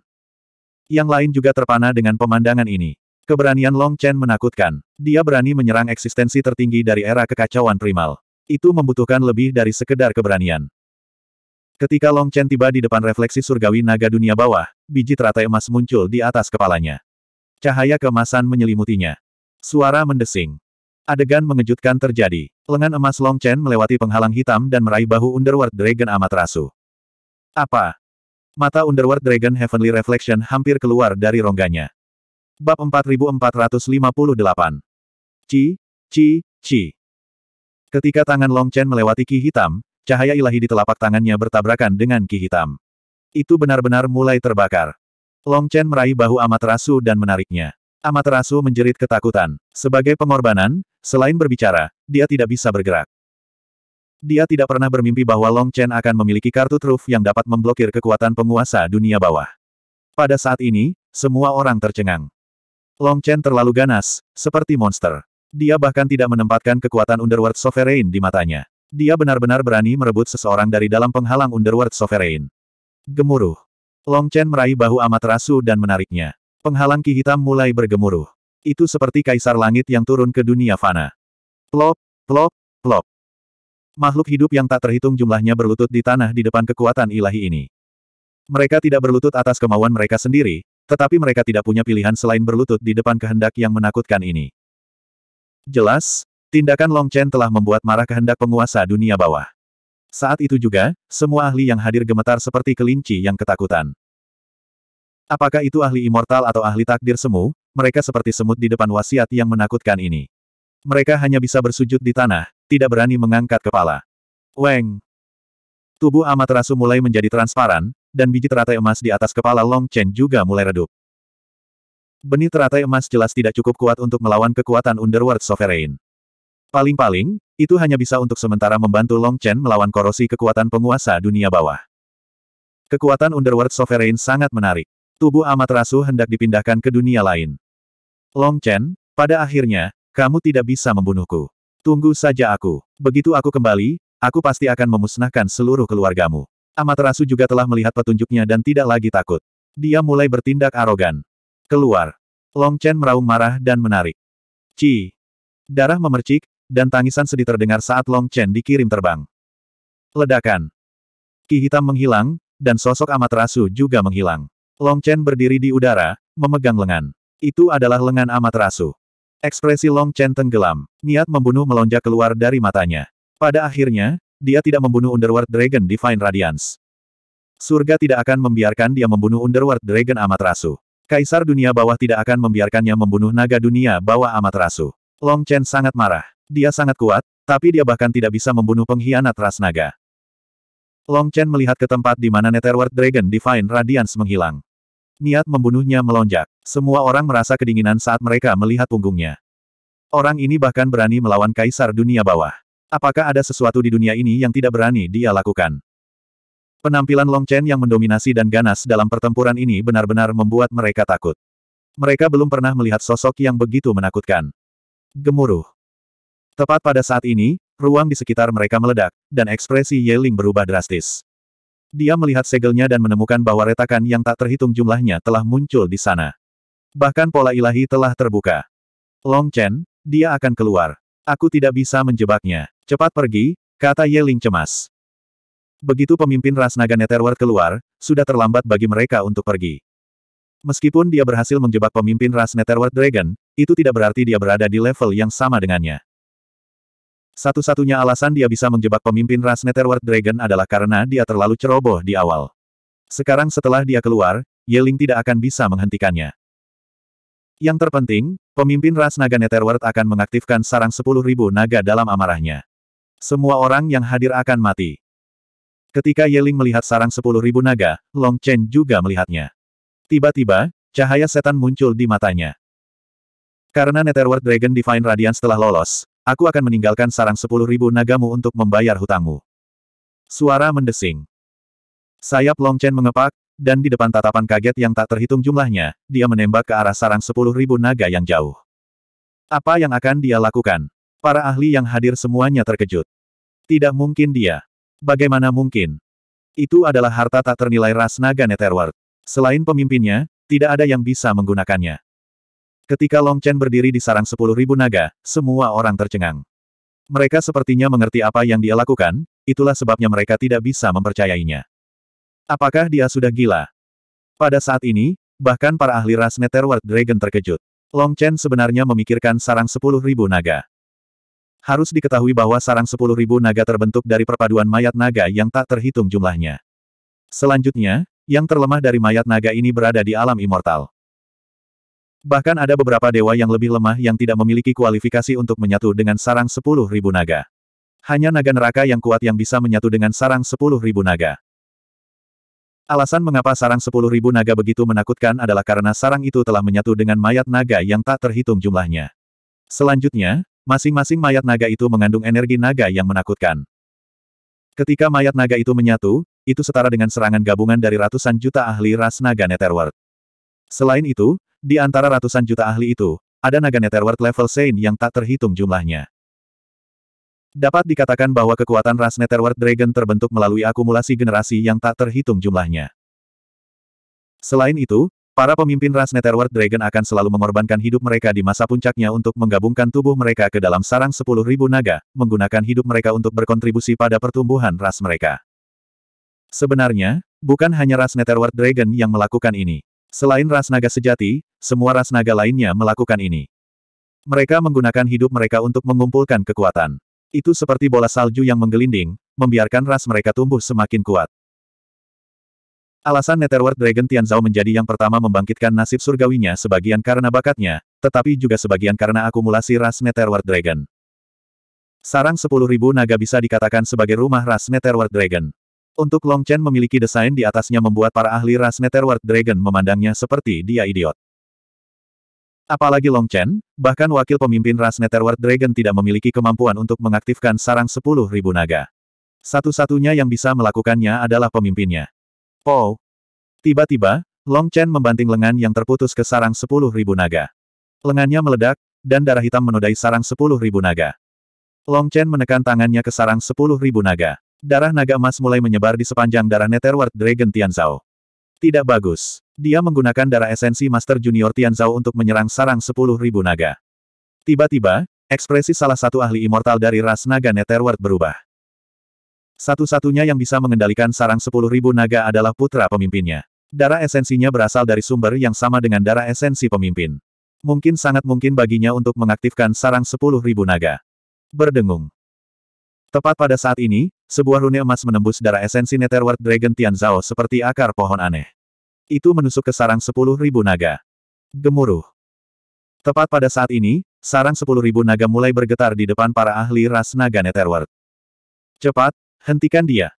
Yang lain juga terpana dengan pemandangan ini. Keberanian Long Chen menakutkan. Dia berani menyerang eksistensi tertinggi dari era kekacauan primal. Itu membutuhkan lebih dari sekedar keberanian. Ketika Long Chen tiba di depan refleksi surgawi naga dunia bawah, biji teratai emas muncul di atas kepalanya. Cahaya kemasan menyelimutinya. Suara mendesing. Adegan mengejutkan terjadi. Lengan emas Long Chen melewati penghalang hitam dan meraih bahu Underworld Dragon Amaterasu. Apa? Mata Underworld Dragon Heavenly Reflection hampir keluar dari rongganya. Bab 4458 Ci, ci, ci. Ketika tangan Long Chen melewati ki hitam, Cahaya ilahi di telapak tangannya bertabrakan dengan ki hitam. Itu benar-benar mulai terbakar. Long Chen meraih bahu Amaterasu dan menariknya. Amaterasu menjerit ketakutan. Sebagai pengorbanan, selain berbicara, dia tidak bisa bergerak. Dia tidak pernah bermimpi bahwa Long Chen akan memiliki kartu truf yang dapat memblokir kekuatan penguasa dunia bawah. Pada saat ini, semua orang tercengang. Long Chen terlalu ganas, seperti monster. Dia bahkan tidak menempatkan kekuatan Underworld Sovereign di matanya. Dia benar-benar berani merebut seseorang dari dalam penghalang Underworld Sovereign. Gemuruh. Long Chen meraih bahu amat Amaterasu dan menariknya. Penghalang ki hitam mulai bergemuruh. Itu seperti kaisar langit yang turun ke dunia fana. Plop, plop, plop. Makhluk hidup yang tak terhitung jumlahnya berlutut di tanah di depan kekuatan ilahi ini. Mereka tidak berlutut atas kemauan mereka sendiri, tetapi mereka tidak punya pilihan selain berlutut di depan kehendak yang menakutkan ini. Jelas, Tindakan Long Chen telah membuat marah kehendak penguasa dunia bawah. Saat itu juga, semua ahli yang hadir gemetar seperti kelinci yang ketakutan. Apakah itu ahli immortal atau ahli takdir semu, mereka seperti semut di depan wasiat yang menakutkan ini. Mereka hanya bisa bersujud di tanah, tidak berani mengangkat kepala. Weng! Tubuh Amaterasu mulai menjadi transparan, dan biji teratai emas di atas kepala Long Chen juga mulai redup. Benih teratai emas jelas tidak cukup kuat untuk melawan kekuatan Underworld Sovereign. Paling-paling, itu hanya bisa untuk sementara membantu Long Chen melawan korosi kekuatan penguasa dunia bawah. Kekuatan Underworld Sovereign sangat menarik. Tubuh Amaterasu hendak dipindahkan ke dunia lain. Long Chen, pada akhirnya, kamu tidak bisa membunuhku. Tunggu saja aku. Begitu aku kembali, aku pasti akan memusnahkan seluruh keluargamu. Amaterasu juga telah melihat petunjuknya dan tidak lagi takut. Dia mulai bertindak arogan. Keluar. Long Chen meraung marah dan menarik. Ci. Darah memercik, dan tangisan sedih terdengar saat Long Chen dikirim terbang. Ledakan. Ki hitam menghilang, dan sosok Amaterasu juga menghilang. Long Chen berdiri di udara, memegang lengan. Itu adalah lengan Amaterasu. Ekspresi Long Chen tenggelam, niat membunuh melonjak keluar dari matanya. Pada akhirnya, dia tidak membunuh Underworld Dragon Divine Radiance. Surga tidak akan membiarkan dia membunuh Underworld Dragon Amaterasu. Kaisar dunia bawah tidak akan membiarkannya membunuh naga dunia bawah Amaterasu. Long Chen sangat marah. Dia sangat kuat, tapi dia bahkan tidak bisa membunuh pengkhianat ras naga. Long Chen melihat ke tempat di mana Netherworld Dragon Divine Radiance menghilang. Niat membunuhnya melonjak. Semua orang merasa kedinginan saat mereka melihat punggungnya. Orang ini bahkan berani melawan kaisar dunia bawah. Apakah ada sesuatu di dunia ini yang tidak berani dia lakukan? Penampilan Long Chen yang mendominasi dan ganas dalam pertempuran ini benar-benar membuat mereka takut. Mereka belum pernah melihat sosok yang begitu menakutkan. Gemuruh. Tepat pada saat ini, ruang di sekitar mereka meledak, dan ekspresi Yeling berubah drastis. Dia melihat segelnya dan menemukan bahwa retakan yang tak terhitung jumlahnya telah muncul di sana. Bahkan pola ilahi telah terbuka. Long Chen, dia akan keluar. Aku tidak bisa menjebaknya. Cepat pergi, kata Yeling cemas. Begitu pemimpin ras naga Netherworld keluar, sudah terlambat bagi mereka untuk pergi. Meskipun dia berhasil menjebak pemimpin ras Netherworld Dragon, itu tidak berarti dia berada di level yang sama dengannya. Satu-satunya alasan dia bisa menjebak pemimpin ras Netherworld Dragon adalah karena dia terlalu ceroboh di awal. Sekarang setelah dia keluar, Yeling tidak akan bisa menghentikannya. Yang terpenting, pemimpin ras naga Netherworld akan mengaktifkan sarang 10.000 naga dalam amarahnya. Semua orang yang hadir akan mati. Ketika Yeling melihat sarang 10.000 naga, Long Chen juga melihatnya. Tiba-tiba, cahaya setan muncul di matanya. Karena Netherworld Dragon Divine Radiance telah lolos, Aku akan meninggalkan sarang sepuluh ribu nagamu untuk membayar hutangmu. Suara mendesing. Sayap Longchen mengepak, dan di depan tatapan kaget yang tak terhitung jumlahnya, dia menembak ke arah sarang sepuluh ribu naga yang jauh. Apa yang akan dia lakukan? Para ahli yang hadir semuanya terkejut. Tidak mungkin dia. Bagaimana mungkin? Itu adalah harta tak ternilai ras naga Netherworld. Selain pemimpinnya, tidak ada yang bisa menggunakannya. Ketika Long Chen berdiri di sarang sepuluh ribu naga, semua orang tercengang. Mereka sepertinya mengerti apa yang dia lakukan, itulah sebabnya mereka tidak bisa mempercayainya. Apakah dia sudah gila? Pada saat ini, bahkan para ahli ras Netherworld Dragon terkejut. Long Chen sebenarnya memikirkan sarang sepuluh ribu naga. Harus diketahui bahwa sarang sepuluh ribu naga terbentuk dari perpaduan mayat naga yang tak terhitung jumlahnya. Selanjutnya, yang terlemah dari mayat naga ini berada di alam immortal. Bahkan ada beberapa dewa yang lebih lemah yang tidak memiliki kualifikasi untuk menyatu dengan sarang sepuluh ribu naga. Hanya naga neraka yang kuat yang bisa menyatu dengan sarang sepuluh ribu naga. Alasan mengapa sarang sepuluh ribu naga begitu menakutkan adalah karena sarang itu telah menyatu dengan mayat naga yang tak terhitung jumlahnya. Selanjutnya, masing-masing mayat naga itu mengandung energi naga yang menakutkan. Ketika mayat naga itu menyatu, itu setara dengan serangan gabungan dari ratusan juta ahli ras naga Netherworld. Selain itu, di antara ratusan juta ahli itu, ada naga netherworld level Saint yang tak terhitung jumlahnya. Dapat dikatakan bahwa kekuatan ras netherworld dragon terbentuk melalui akumulasi generasi yang tak terhitung jumlahnya. Selain itu, para pemimpin ras netherworld dragon akan selalu mengorbankan hidup mereka di masa puncaknya untuk menggabungkan tubuh mereka ke dalam sarang 10.000 naga, menggunakan hidup mereka untuk berkontribusi pada pertumbuhan ras mereka. Sebenarnya, bukan hanya ras netherworld dragon yang melakukan ini. Selain ras naga sejati, semua ras naga lainnya melakukan ini. Mereka menggunakan hidup mereka untuk mengumpulkan kekuatan. Itu seperti bola salju yang menggelinding, membiarkan ras mereka tumbuh semakin kuat. Alasan Netherworld Dragon Tianzao menjadi yang pertama membangkitkan nasib surgawinya sebagian karena bakatnya, tetapi juga sebagian karena akumulasi ras Netherworld Dragon. Sarang 10.000 naga bisa dikatakan sebagai rumah ras Netherworld Dragon. Untuk Long Chen memiliki desain di atasnya membuat para ahli ras Netherworld Dragon memandangnya seperti dia idiot. Apalagi Long Chen, bahkan wakil pemimpin ras Netherworld Dragon tidak memiliki kemampuan untuk mengaktifkan sarang 10.000 naga. Satu-satunya yang bisa melakukannya adalah pemimpinnya. Po. Tiba-tiba, Long Chen membanting lengan yang terputus ke sarang 10.000 naga. Lengannya meledak, dan darah hitam menodai sarang 10.000 naga. Long Chen menekan tangannya ke sarang 10.000 naga. Darah naga emas mulai menyebar di sepanjang darah Netherworld Dragon Tianzao. Tidak bagus. Dia menggunakan darah esensi Master Junior Tianzao untuk menyerang sarang 10.000 naga. Tiba-tiba, ekspresi salah satu ahli immortal dari ras naga Netherworld berubah. Satu-satunya yang bisa mengendalikan sarang 10.000 naga adalah putra pemimpinnya. Darah esensinya berasal dari sumber yang sama dengan darah esensi pemimpin. Mungkin sangat mungkin baginya untuk mengaktifkan sarang 10.000 naga. Berdengung. Tepat pada saat ini, sebuah rune emas menembus darah esensi Netherworld Dragon Tian Zhao seperti akar pohon aneh. Itu menusuk ke sarang sepuluh ribu naga. Gemuruh. Tepat pada saat ini, sarang sepuluh ribu naga mulai bergetar di depan para ahli ras naga Netherworld. Cepat, hentikan dia.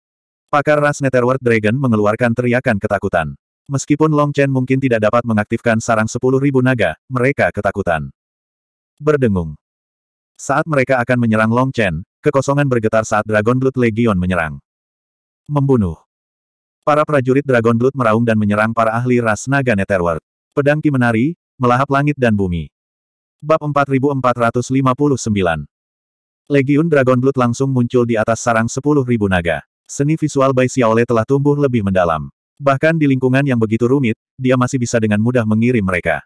Pakar ras Netherworld Dragon mengeluarkan teriakan ketakutan. Meskipun Long Chen mungkin tidak dapat mengaktifkan sarang sepuluh ribu naga, mereka ketakutan. Berdengung. Saat mereka akan menyerang Long Chen, kekosongan bergetar saat Dragon Blood Legion menyerang. Membunuh. Para prajurit Dragon Blood meraung dan menyerang para ahli ras naga Netherworld. Pedang Ki menari, melahap langit dan bumi. Bab 4459 Legion Dragon Blood langsung muncul di atas sarang 10.000 naga. Seni visual Bai Xiaole telah tumbuh lebih mendalam. Bahkan di lingkungan yang begitu rumit, dia masih bisa dengan mudah mengirim mereka.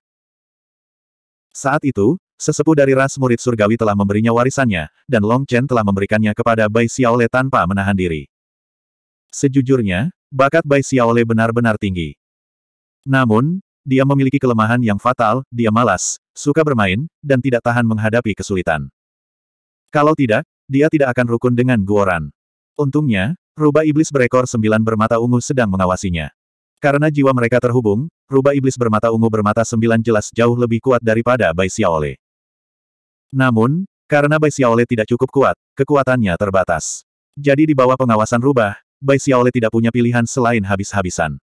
Saat itu, Sesepuh dari ras murid surgawi telah memberinya warisannya, dan Long Chen telah memberikannya kepada Bai Xiaole tanpa menahan diri. Sejujurnya, bakat Bai Xiaole benar-benar tinggi. Namun, dia memiliki kelemahan yang fatal, dia malas, suka bermain, dan tidak tahan menghadapi kesulitan. Kalau tidak, dia tidak akan rukun dengan Guoran. Untungnya, rubah iblis berekor sembilan bermata ungu sedang mengawasinya. Karena jiwa mereka terhubung, rubah iblis bermata ungu bermata sembilan jelas jauh lebih kuat daripada Bai Xiaole. Namun, karena Bai Xiaole tidak cukup kuat, kekuatannya terbatas. Jadi di bawah pengawasan rubah, Bai Xiaole tidak punya pilihan selain habis-habisan.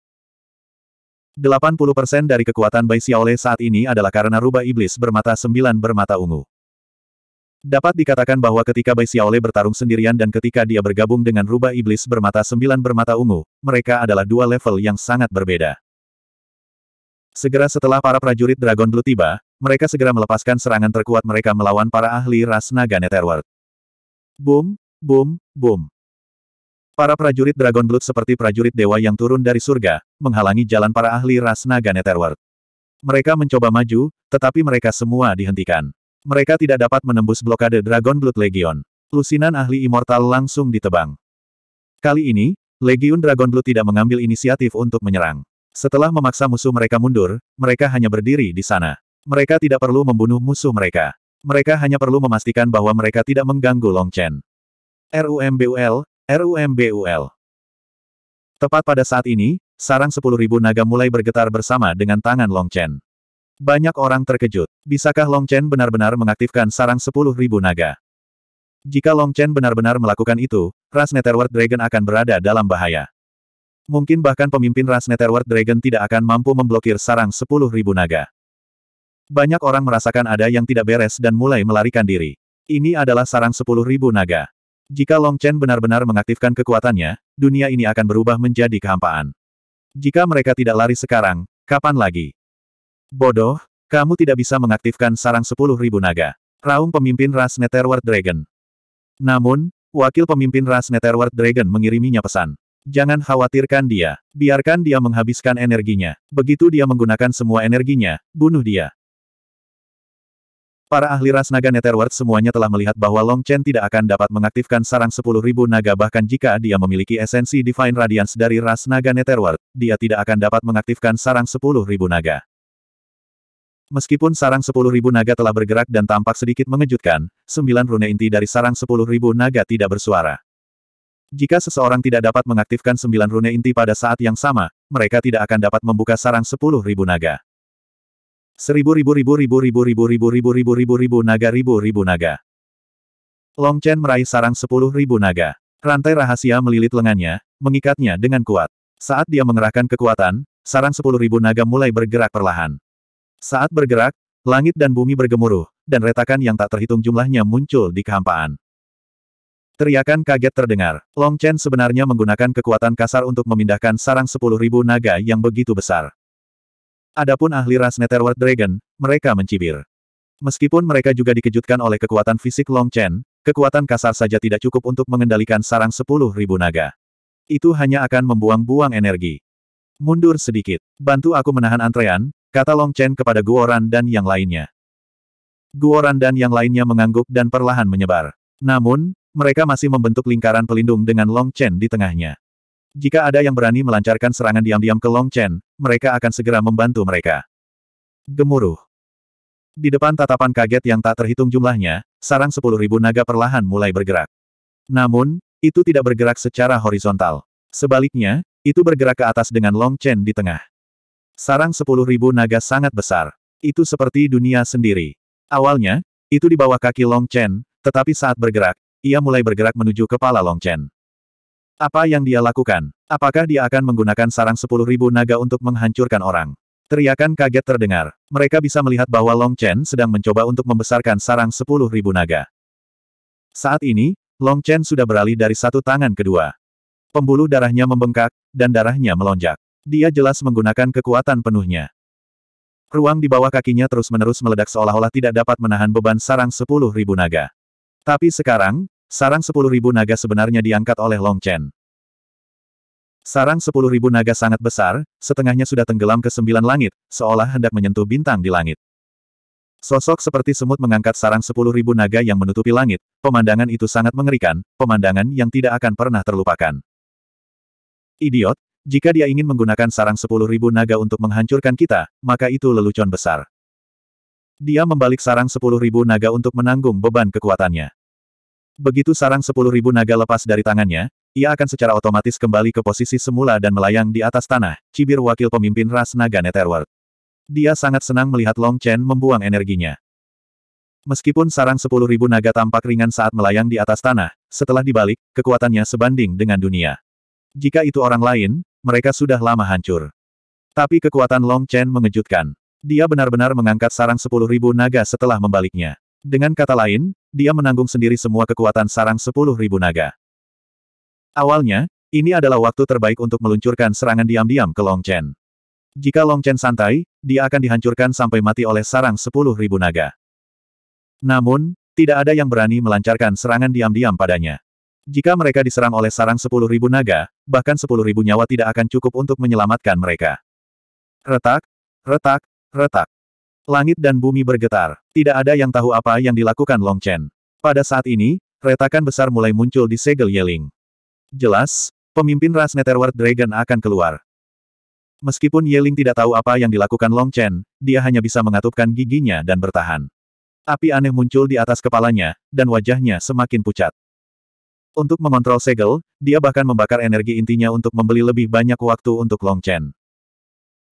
80% dari kekuatan Bai Xiaole saat ini adalah karena rubah iblis bermata sembilan bermata ungu. Dapat dikatakan bahwa ketika Bai Xiaole bertarung sendirian dan ketika dia bergabung dengan rubah iblis bermata sembilan bermata ungu, mereka adalah dua level yang sangat berbeda. Segera setelah para prajurit Dragon Blue tiba, mereka segera melepaskan serangan terkuat mereka melawan para ahli ras naga Netherworld. Boom, boom, boom. Para prajurit Dragon Blood seperti prajurit dewa yang turun dari surga, menghalangi jalan para ahli ras naga Netherworld. Mereka mencoba maju, tetapi mereka semua dihentikan. Mereka tidak dapat menembus blokade Dragon Blood Legion. Lusinan ahli immortal langsung ditebang. Kali ini, Legion Dragon Blood tidak mengambil inisiatif untuk menyerang. Setelah memaksa musuh mereka mundur, mereka hanya berdiri di sana. Mereka tidak perlu membunuh musuh mereka. Mereka hanya perlu memastikan bahwa mereka tidak mengganggu Long Chen. RUMBUL, RUMBUL. Tepat pada saat ini, sarang 10.000 naga mulai bergetar bersama dengan tangan Long Chen. Banyak orang terkejut. Bisakah Long Chen benar-benar mengaktifkan sarang 10.000 naga? Jika Long Chen benar-benar melakukan itu, ras Netherworld Dragon akan berada dalam bahaya. Mungkin bahkan pemimpin ras Netherworld Dragon tidak akan mampu memblokir sarang 10.000 naga. Banyak orang merasakan ada yang tidak beres dan mulai melarikan diri. Ini adalah sarang sepuluh ribu naga. Jika Long Chen benar-benar mengaktifkan kekuatannya, dunia ini akan berubah menjadi kehampaan. Jika mereka tidak lari sekarang, kapan lagi? Bodoh, kamu tidak bisa mengaktifkan sarang sepuluh ribu naga. Raung pemimpin ras Netherworld Dragon. Namun, wakil pemimpin ras Netherworld Dragon mengiriminya pesan. Jangan khawatirkan dia. Biarkan dia menghabiskan energinya. Begitu dia menggunakan semua energinya, bunuh dia. Para ahli ras naga Netherworld semuanya telah melihat bahwa Long Chen tidak akan dapat mengaktifkan sarang 10.000 naga bahkan jika dia memiliki esensi Divine Radiance dari ras naga Netherworld, dia tidak akan dapat mengaktifkan sarang 10.000 naga. Meskipun sarang 10.000 naga telah bergerak dan tampak sedikit mengejutkan, sembilan rune inti dari sarang 10.000 naga tidak bersuara. Jika seseorang tidak dapat mengaktifkan sembilan rune inti pada saat yang sama, mereka tidak akan dapat membuka sarang 10.000 naga. Seribu ribu ribu ribu ribu ribu ribu ribu ribu ribu ribu naga ribu ribu naga. Long Chen meraih sarang sepuluh ribu naga. Rantai rahasia melilit lengannya, mengikatnya dengan kuat. Saat dia mengerahkan kekuatan, sarang sepuluh ribu naga mulai bergerak perlahan. Saat bergerak, langit dan bumi bergemuruh, dan retakan yang tak terhitung jumlahnya muncul di kehampaan. Teriakan kaget terdengar. Long Chen sebenarnya menggunakan kekuatan kasar untuk memindahkan sarang sepuluh ribu naga yang begitu besar. Adapun ahli ras Netherworld Dragon, mereka mencibir. Meskipun mereka juga dikejutkan oleh kekuatan fisik Long Chen, kekuatan kasar saja tidak cukup untuk mengendalikan sarang sepuluh ribu naga. Itu hanya akan membuang-buang energi. Mundur sedikit. Bantu aku menahan antrean, kata Long Chen kepada Guoran dan yang lainnya. Guoran dan yang lainnya mengangguk dan perlahan menyebar. Namun, mereka masih membentuk lingkaran pelindung dengan Long Chen di tengahnya. Jika ada yang berani melancarkan serangan diam-diam ke Long Chen, mereka akan segera membantu mereka. Gemuruh. Di depan tatapan kaget yang tak terhitung jumlahnya, sarang sepuluh ribu naga perlahan mulai bergerak. Namun, itu tidak bergerak secara horizontal. Sebaliknya, itu bergerak ke atas dengan Long Chen di tengah. Sarang sepuluh ribu naga sangat besar. Itu seperti dunia sendiri. Awalnya, itu di bawah kaki Long Chen, tetapi saat bergerak, ia mulai bergerak menuju kepala Long Chen. Apa yang dia lakukan? Apakah dia akan menggunakan sarang sepuluh ribu naga untuk menghancurkan orang? Teriakan kaget terdengar. Mereka bisa melihat bahwa Long Chen sedang mencoba untuk membesarkan sarang sepuluh ribu naga. Saat ini, Long Chen sudah beralih dari satu tangan ke dua. Pembuluh darahnya membengkak, dan darahnya melonjak. Dia jelas menggunakan kekuatan penuhnya. Ruang di bawah kakinya terus-menerus meledak seolah-olah tidak dapat menahan beban sarang sepuluh ribu naga. Tapi sekarang, Sarang sepuluh ribu naga sebenarnya diangkat oleh Long Chen. Sarang sepuluh ribu naga sangat besar, setengahnya sudah tenggelam ke sembilan langit, seolah hendak menyentuh bintang di langit. Sosok seperti semut mengangkat sarang sepuluh ribu naga yang menutupi langit, pemandangan itu sangat mengerikan, pemandangan yang tidak akan pernah terlupakan. Idiot, jika dia ingin menggunakan sarang sepuluh ribu naga untuk menghancurkan kita, maka itu lelucon besar. Dia membalik sarang sepuluh ribu naga untuk menanggung beban kekuatannya. Begitu sarang sepuluh ribu naga lepas dari tangannya, ia akan secara otomatis kembali ke posisi semula dan melayang di atas tanah, cibir wakil pemimpin ras naga Netherworld. Dia sangat senang melihat Long Chen membuang energinya. Meskipun sarang sepuluh ribu naga tampak ringan saat melayang di atas tanah, setelah dibalik, kekuatannya sebanding dengan dunia. Jika itu orang lain, mereka sudah lama hancur. Tapi kekuatan Long Chen mengejutkan. Dia benar-benar mengangkat sarang sepuluh ribu naga setelah membaliknya. Dengan kata lain, dia menanggung sendiri semua kekuatan sarang sepuluh ribu naga. Awalnya, ini adalah waktu terbaik untuk meluncurkan serangan diam-diam ke Long Chen. Jika Long Chen santai, dia akan dihancurkan sampai mati oleh sarang sepuluh ribu naga. Namun, tidak ada yang berani melancarkan serangan diam-diam padanya. Jika mereka diserang oleh sarang sepuluh ribu naga, bahkan sepuluh ribu nyawa tidak akan cukup untuk menyelamatkan mereka. Retak, retak, retak. Langit dan bumi bergetar. Tidak ada yang tahu apa yang dilakukan Long Chen. Pada saat ini, retakan besar mulai muncul di segel Yeling. Jelas, pemimpin ras Netherworld Dragon akan keluar. Meskipun Yeling tidak tahu apa yang dilakukan Long Chen, dia hanya bisa mengatupkan giginya dan bertahan. Api aneh muncul di atas kepalanya, dan wajahnya semakin pucat. Untuk mengontrol segel, dia bahkan membakar energi intinya untuk membeli lebih banyak waktu untuk Long Chen.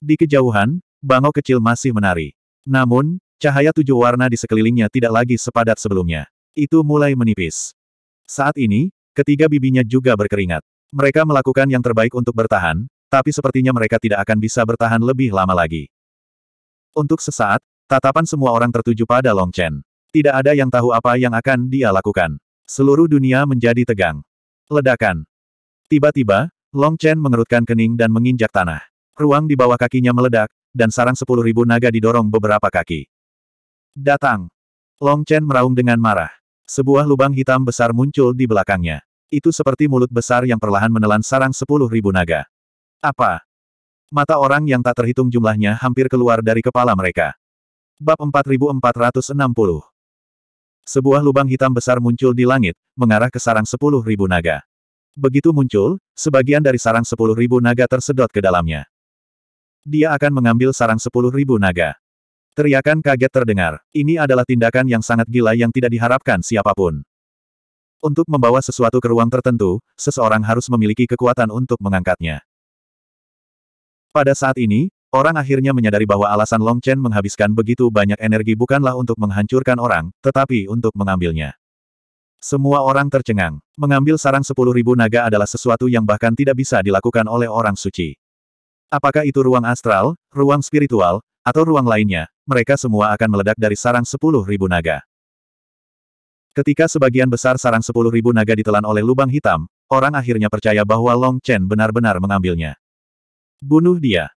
Di kejauhan, bangau kecil masih menari. Namun, cahaya tujuh warna di sekelilingnya tidak lagi sepadat sebelumnya. Itu mulai menipis. Saat ini, ketiga bibinya juga berkeringat. Mereka melakukan yang terbaik untuk bertahan, tapi sepertinya mereka tidak akan bisa bertahan lebih lama lagi. Untuk sesaat, tatapan semua orang tertuju pada Long Chen. Tidak ada yang tahu apa yang akan dia lakukan. Seluruh dunia menjadi tegang. Ledakan. Tiba-tiba, Long Chen mengerutkan kening dan menginjak tanah. Ruang di bawah kakinya meledak, dan sarang sepuluh ribu naga didorong beberapa kaki. Datang! Long Chen meraung dengan marah. Sebuah lubang hitam besar muncul di belakangnya. Itu seperti mulut besar yang perlahan menelan sarang sepuluh ribu naga. Apa? Mata orang yang tak terhitung jumlahnya hampir keluar dari kepala mereka. Bab 4460 Sebuah lubang hitam besar muncul di langit, mengarah ke sarang sepuluh ribu naga. Begitu muncul, sebagian dari sarang sepuluh ribu naga tersedot ke dalamnya. Dia akan mengambil sarang sepuluh ribu naga. Teriakan kaget terdengar. Ini adalah tindakan yang sangat gila yang tidak diharapkan siapapun. Untuk membawa sesuatu ke ruang tertentu, seseorang harus memiliki kekuatan untuk mengangkatnya. Pada saat ini, Orang akhirnya menyadari bahwa alasan Long Chen menghabiskan begitu banyak energi bukanlah untuk menghancurkan orang, tetapi untuk mengambilnya. Semua orang tercengang. Mengambil sarang sepuluh ribu naga adalah sesuatu yang bahkan tidak bisa dilakukan oleh orang suci. Apakah itu ruang astral, ruang spiritual, atau ruang lainnya, mereka semua akan meledak dari sarang sepuluh ribu naga. Ketika sebagian besar sarang sepuluh ribu naga ditelan oleh lubang hitam, orang akhirnya percaya bahwa Long Chen benar-benar mengambilnya. Bunuh dia.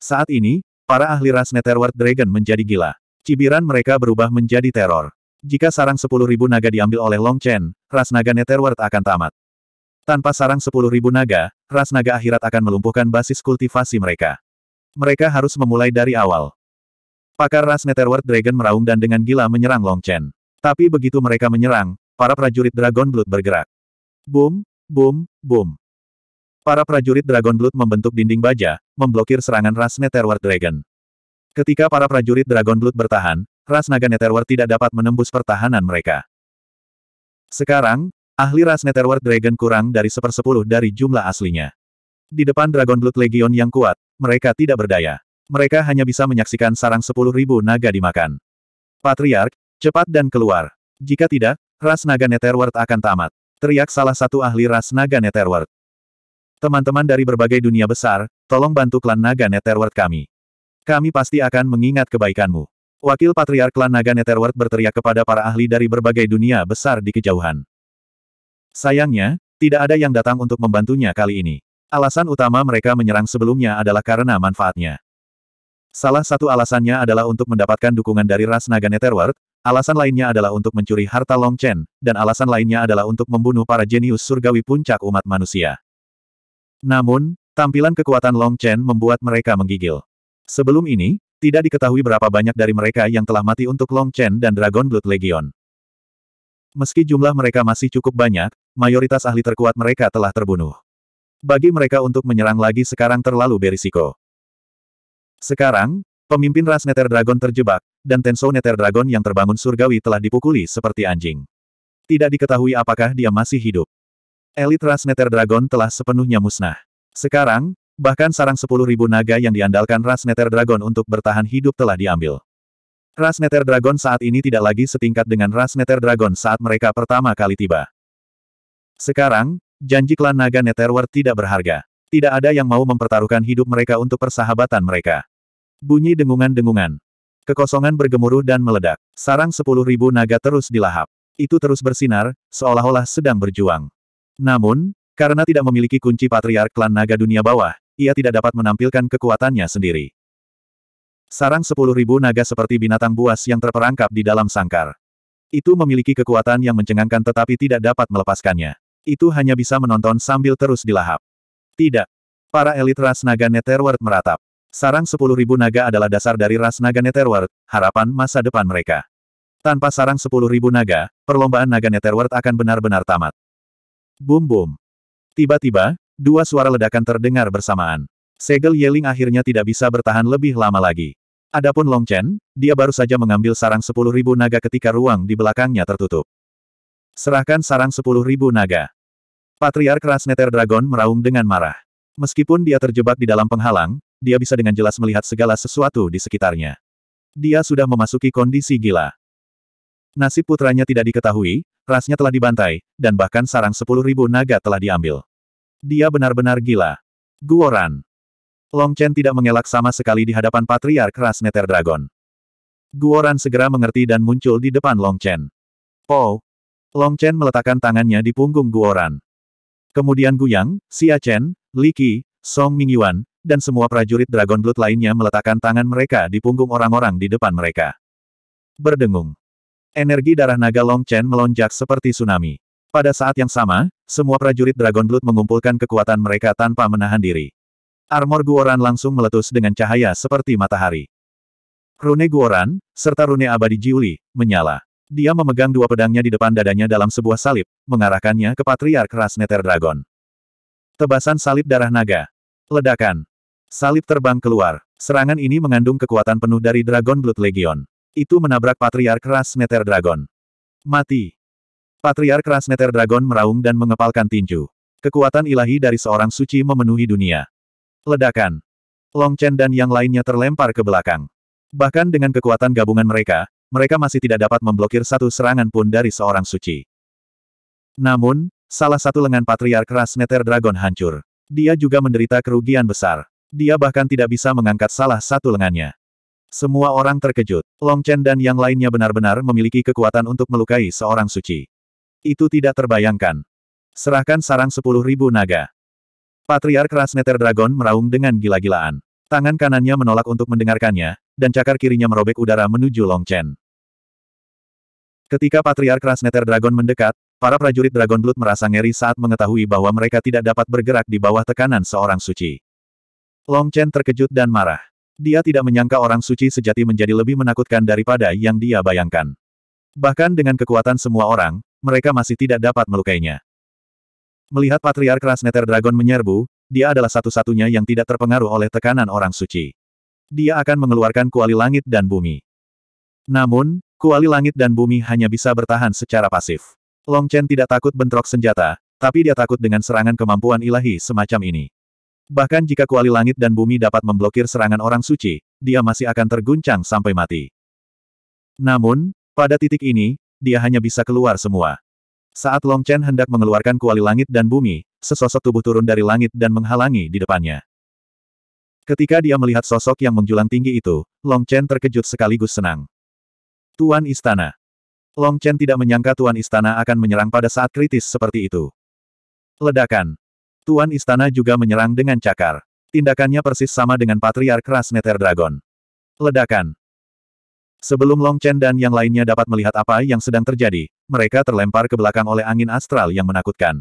Saat ini, para ahli ras Netherworld Dragon menjadi gila. Cibiran mereka berubah menjadi teror. Jika sarang sepuluh ribu naga diambil oleh Long Chen, ras naga Netherworld akan tamat. Tanpa sarang ribu naga, ras naga akhirat akan melumpuhkan basis kultivasi mereka. Mereka harus memulai dari awal. Pakar ras Netherworld Dragon meraung dan dengan gila menyerang Long Chen. Tapi begitu mereka menyerang, para prajurit Dragon Blood bergerak. Boom, boom, boom. Para prajurit Dragon Blood membentuk dinding baja, memblokir serangan ras Netherworld Dragon. Ketika para prajurit Dragon Blood bertahan, ras naga Netherworld tidak dapat menembus pertahanan mereka. Sekarang, Ahli ras Netherworld Dragon kurang dari sepersepuluh dari jumlah aslinya. Di depan Dragon Blood Legion yang kuat, mereka tidak berdaya. Mereka hanya bisa menyaksikan sarang sepuluh ribu naga dimakan. Patriark, cepat dan keluar. Jika tidak, ras naga Netherworld akan tamat. Teriak salah satu ahli ras naga Netherworld. Teman-teman dari berbagai dunia besar, tolong bantu klan naga Netherworld kami. Kami pasti akan mengingat kebaikanmu. Wakil Patriark klan naga Netherworld berteriak kepada para ahli dari berbagai dunia besar di kejauhan. Sayangnya, tidak ada yang datang untuk membantunya kali ini. Alasan utama mereka menyerang sebelumnya adalah karena manfaatnya. Salah satu alasannya adalah untuk mendapatkan dukungan dari ras naga Netherworld, alasan lainnya adalah untuk mencuri harta Long Chen, dan alasan lainnya adalah untuk membunuh para jenius surgawi puncak umat manusia. Namun, tampilan kekuatan Long Chen membuat mereka menggigil. Sebelum ini, tidak diketahui berapa banyak dari mereka yang telah mati untuk Long Chen dan Dragon Blood Legion. Meski jumlah mereka masih cukup banyak, mayoritas ahli terkuat mereka telah terbunuh. Bagi mereka untuk menyerang lagi sekarang terlalu berisiko. Sekarang, pemimpin ras Nether Dragon terjebak, dan Tenso Nether Dragon yang terbangun surgawi telah dipukuli seperti anjing. Tidak diketahui apakah dia masih hidup. Elit ras Nether Dragon telah sepenuhnya musnah. Sekarang, bahkan sarang 10.000 naga yang diandalkan ras Nether Dragon untuk bertahan hidup telah diambil. Ras Nether Dragon saat ini tidak lagi setingkat dengan Ras Nether Dragon saat mereka pertama kali tiba. Sekarang, janji klan naga Netherworld tidak berharga. Tidak ada yang mau mempertaruhkan hidup mereka untuk persahabatan mereka. Bunyi dengungan-dengungan. Kekosongan bergemuruh dan meledak. Sarang sepuluh ribu naga terus dilahap. Itu terus bersinar, seolah-olah sedang berjuang. Namun, karena tidak memiliki kunci patriark klan naga dunia bawah, ia tidak dapat menampilkan kekuatannya sendiri. Sarang sepuluh ribu naga seperti binatang buas yang terperangkap di dalam sangkar. Itu memiliki kekuatan yang mencengangkan tetapi tidak dapat melepaskannya. Itu hanya bisa menonton sambil terus dilahap. Tidak. Para elit ras naga Netherworld meratap. Sarang sepuluh ribu naga adalah dasar dari ras naga Netherworld, harapan masa depan mereka. Tanpa sarang sepuluh ribu naga, perlombaan naga Netherworld akan benar-benar tamat. Boom boom. Tiba-tiba, dua suara ledakan terdengar bersamaan. Segel Yeling akhirnya tidak bisa bertahan lebih lama lagi. Adapun Long Chen, dia baru saja mengambil sarang sepuluh ribu naga ketika ruang di belakangnya tertutup. Serahkan sarang sepuluh ribu naga. Patriark Rasneter Dragon meraung dengan marah. Meskipun dia terjebak di dalam penghalang, dia bisa dengan jelas melihat segala sesuatu di sekitarnya. Dia sudah memasuki kondisi gila. Nasib putranya tidak diketahui, rasnya telah dibantai, dan bahkan sarang sepuluh ribu naga telah diambil. Dia benar-benar gila. Guoran. Long Chen tidak mengelak sama sekali di hadapan Patriark Ras Nether Dragon. Guoran segera mengerti dan muncul di depan Long Chen. Oh, Long Chen meletakkan tangannya di punggung Guoran. Kemudian Guyang, Xia Chen, Li Qi, Song Mingyuan, dan semua prajurit Dragon Blood lainnya meletakkan tangan mereka di punggung orang-orang di depan mereka. Berdengung. Energi darah naga Long Chen melonjak seperti tsunami. Pada saat yang sama, semua prajurit Dragon Blood mengumpulkan kekuatan mereka tanpa menahan diri. Armor Guoran langsung meletus dengan cahaya seperti matahari. Rune Guoran, serta rune abadi Jiuli, menyala. Dia memegang dua pedangnya di depan dadanya dalam sebuah salib, mengarahkannya ke Patriark Rasneter Dragon. Tebasan salib darah naga. Ledakan. Salib terbang keluar. Serangan ini mengandung kekuatan penuh dari Dragon Blood Legion. Itu menabrak Patriark Rasneter Dragon. Mati. Patriark Rasneter Dragon meraung dan mengepalkan tinju. Kekuatan ilahi dari seorang suci memenuhi dunia. Ledakan. Long Chen dan yang lainnya terlempar ke belakang. Bahkan dengan kekuatan gabungan mereka, mereka masih tidak dapat memblokir satu serangan pun dari seorang suci. Namun, salah satu lengan patriark ras Nether Dragon hancur. Dia juga menderita kerugian besar. Dia bahkan tidak bisa mengangkat salah satu lengannya. Semua orang terkejut. Long Chen dan yang lainnya benar-benar memiliki kekuatan untuk melukai seorang suci. Itu tidak terbayangkan. Serahkan sarang sepuluh ribu naga. Patriark Rasneter Dragon meraung dengan gila-gilaan. Tangan kanannya menolak untuk mendengarkannya, dan cakar kirinya merobek udara menuju Long Chen. Ketika Patriark Rasneter Dragon mendekat, para prajurit Dragon Blood merasa ngeri saat mengetahui bahwa mereka tidak dapat bergerak di bawah tekanan seorang suci. Long Chen terkejut dan marah. Dia tidak menyangka orang suci sejati menjadi lebih menakutkan daripada yang dia bayangkan. Bahkan dengan kekuatan semua orang, mereka masih tidak dapat melukainya. Melihat Patriark Rasneter Dragon menyerbu, dia adalah satu-satunya yang tidak terpengaruh oleh tekanan orang suci. Dia akan mengeluarkan kuali langit dan bumi. Namun, kuali langit dan bumi hanya bisa bertahan secara pasif. Long Chen tidak takut bentrok senjata, tapi dia takut dengan serangan kemampuan ilahi semacam ini. Bahkan jika kuali langit dan bumi dapat memblokir serangan orang suci, dia masih akan terguncang sampai mati. Namun, pada titik ini, dia hanya bisa keluar semua. Saat Long Chen hendak mengeluarkan kuali langit dan bumi, sesosok tubuh turun dari langit dan menghalangi di depannya. Ketika dia melihat sosok yang menjulang tinggi itu, Long Chen terkejut sekaligus senang. Tuan Istana. Long Chen tidak menyangka Tuan Istana akan menyerang pada saat kritis seperti itu. Ledakan. Tuan Istana juga menyerang dengan cakar. Tindakannya persis sama dengan Patriark Ras Nether Dragon. Ledakan. Sebelum Long Chen dan yang lainnya dapat melihat apa yang sedang terjadi, mereka terlempar ke belakang oleh angin astral yang menakutkan.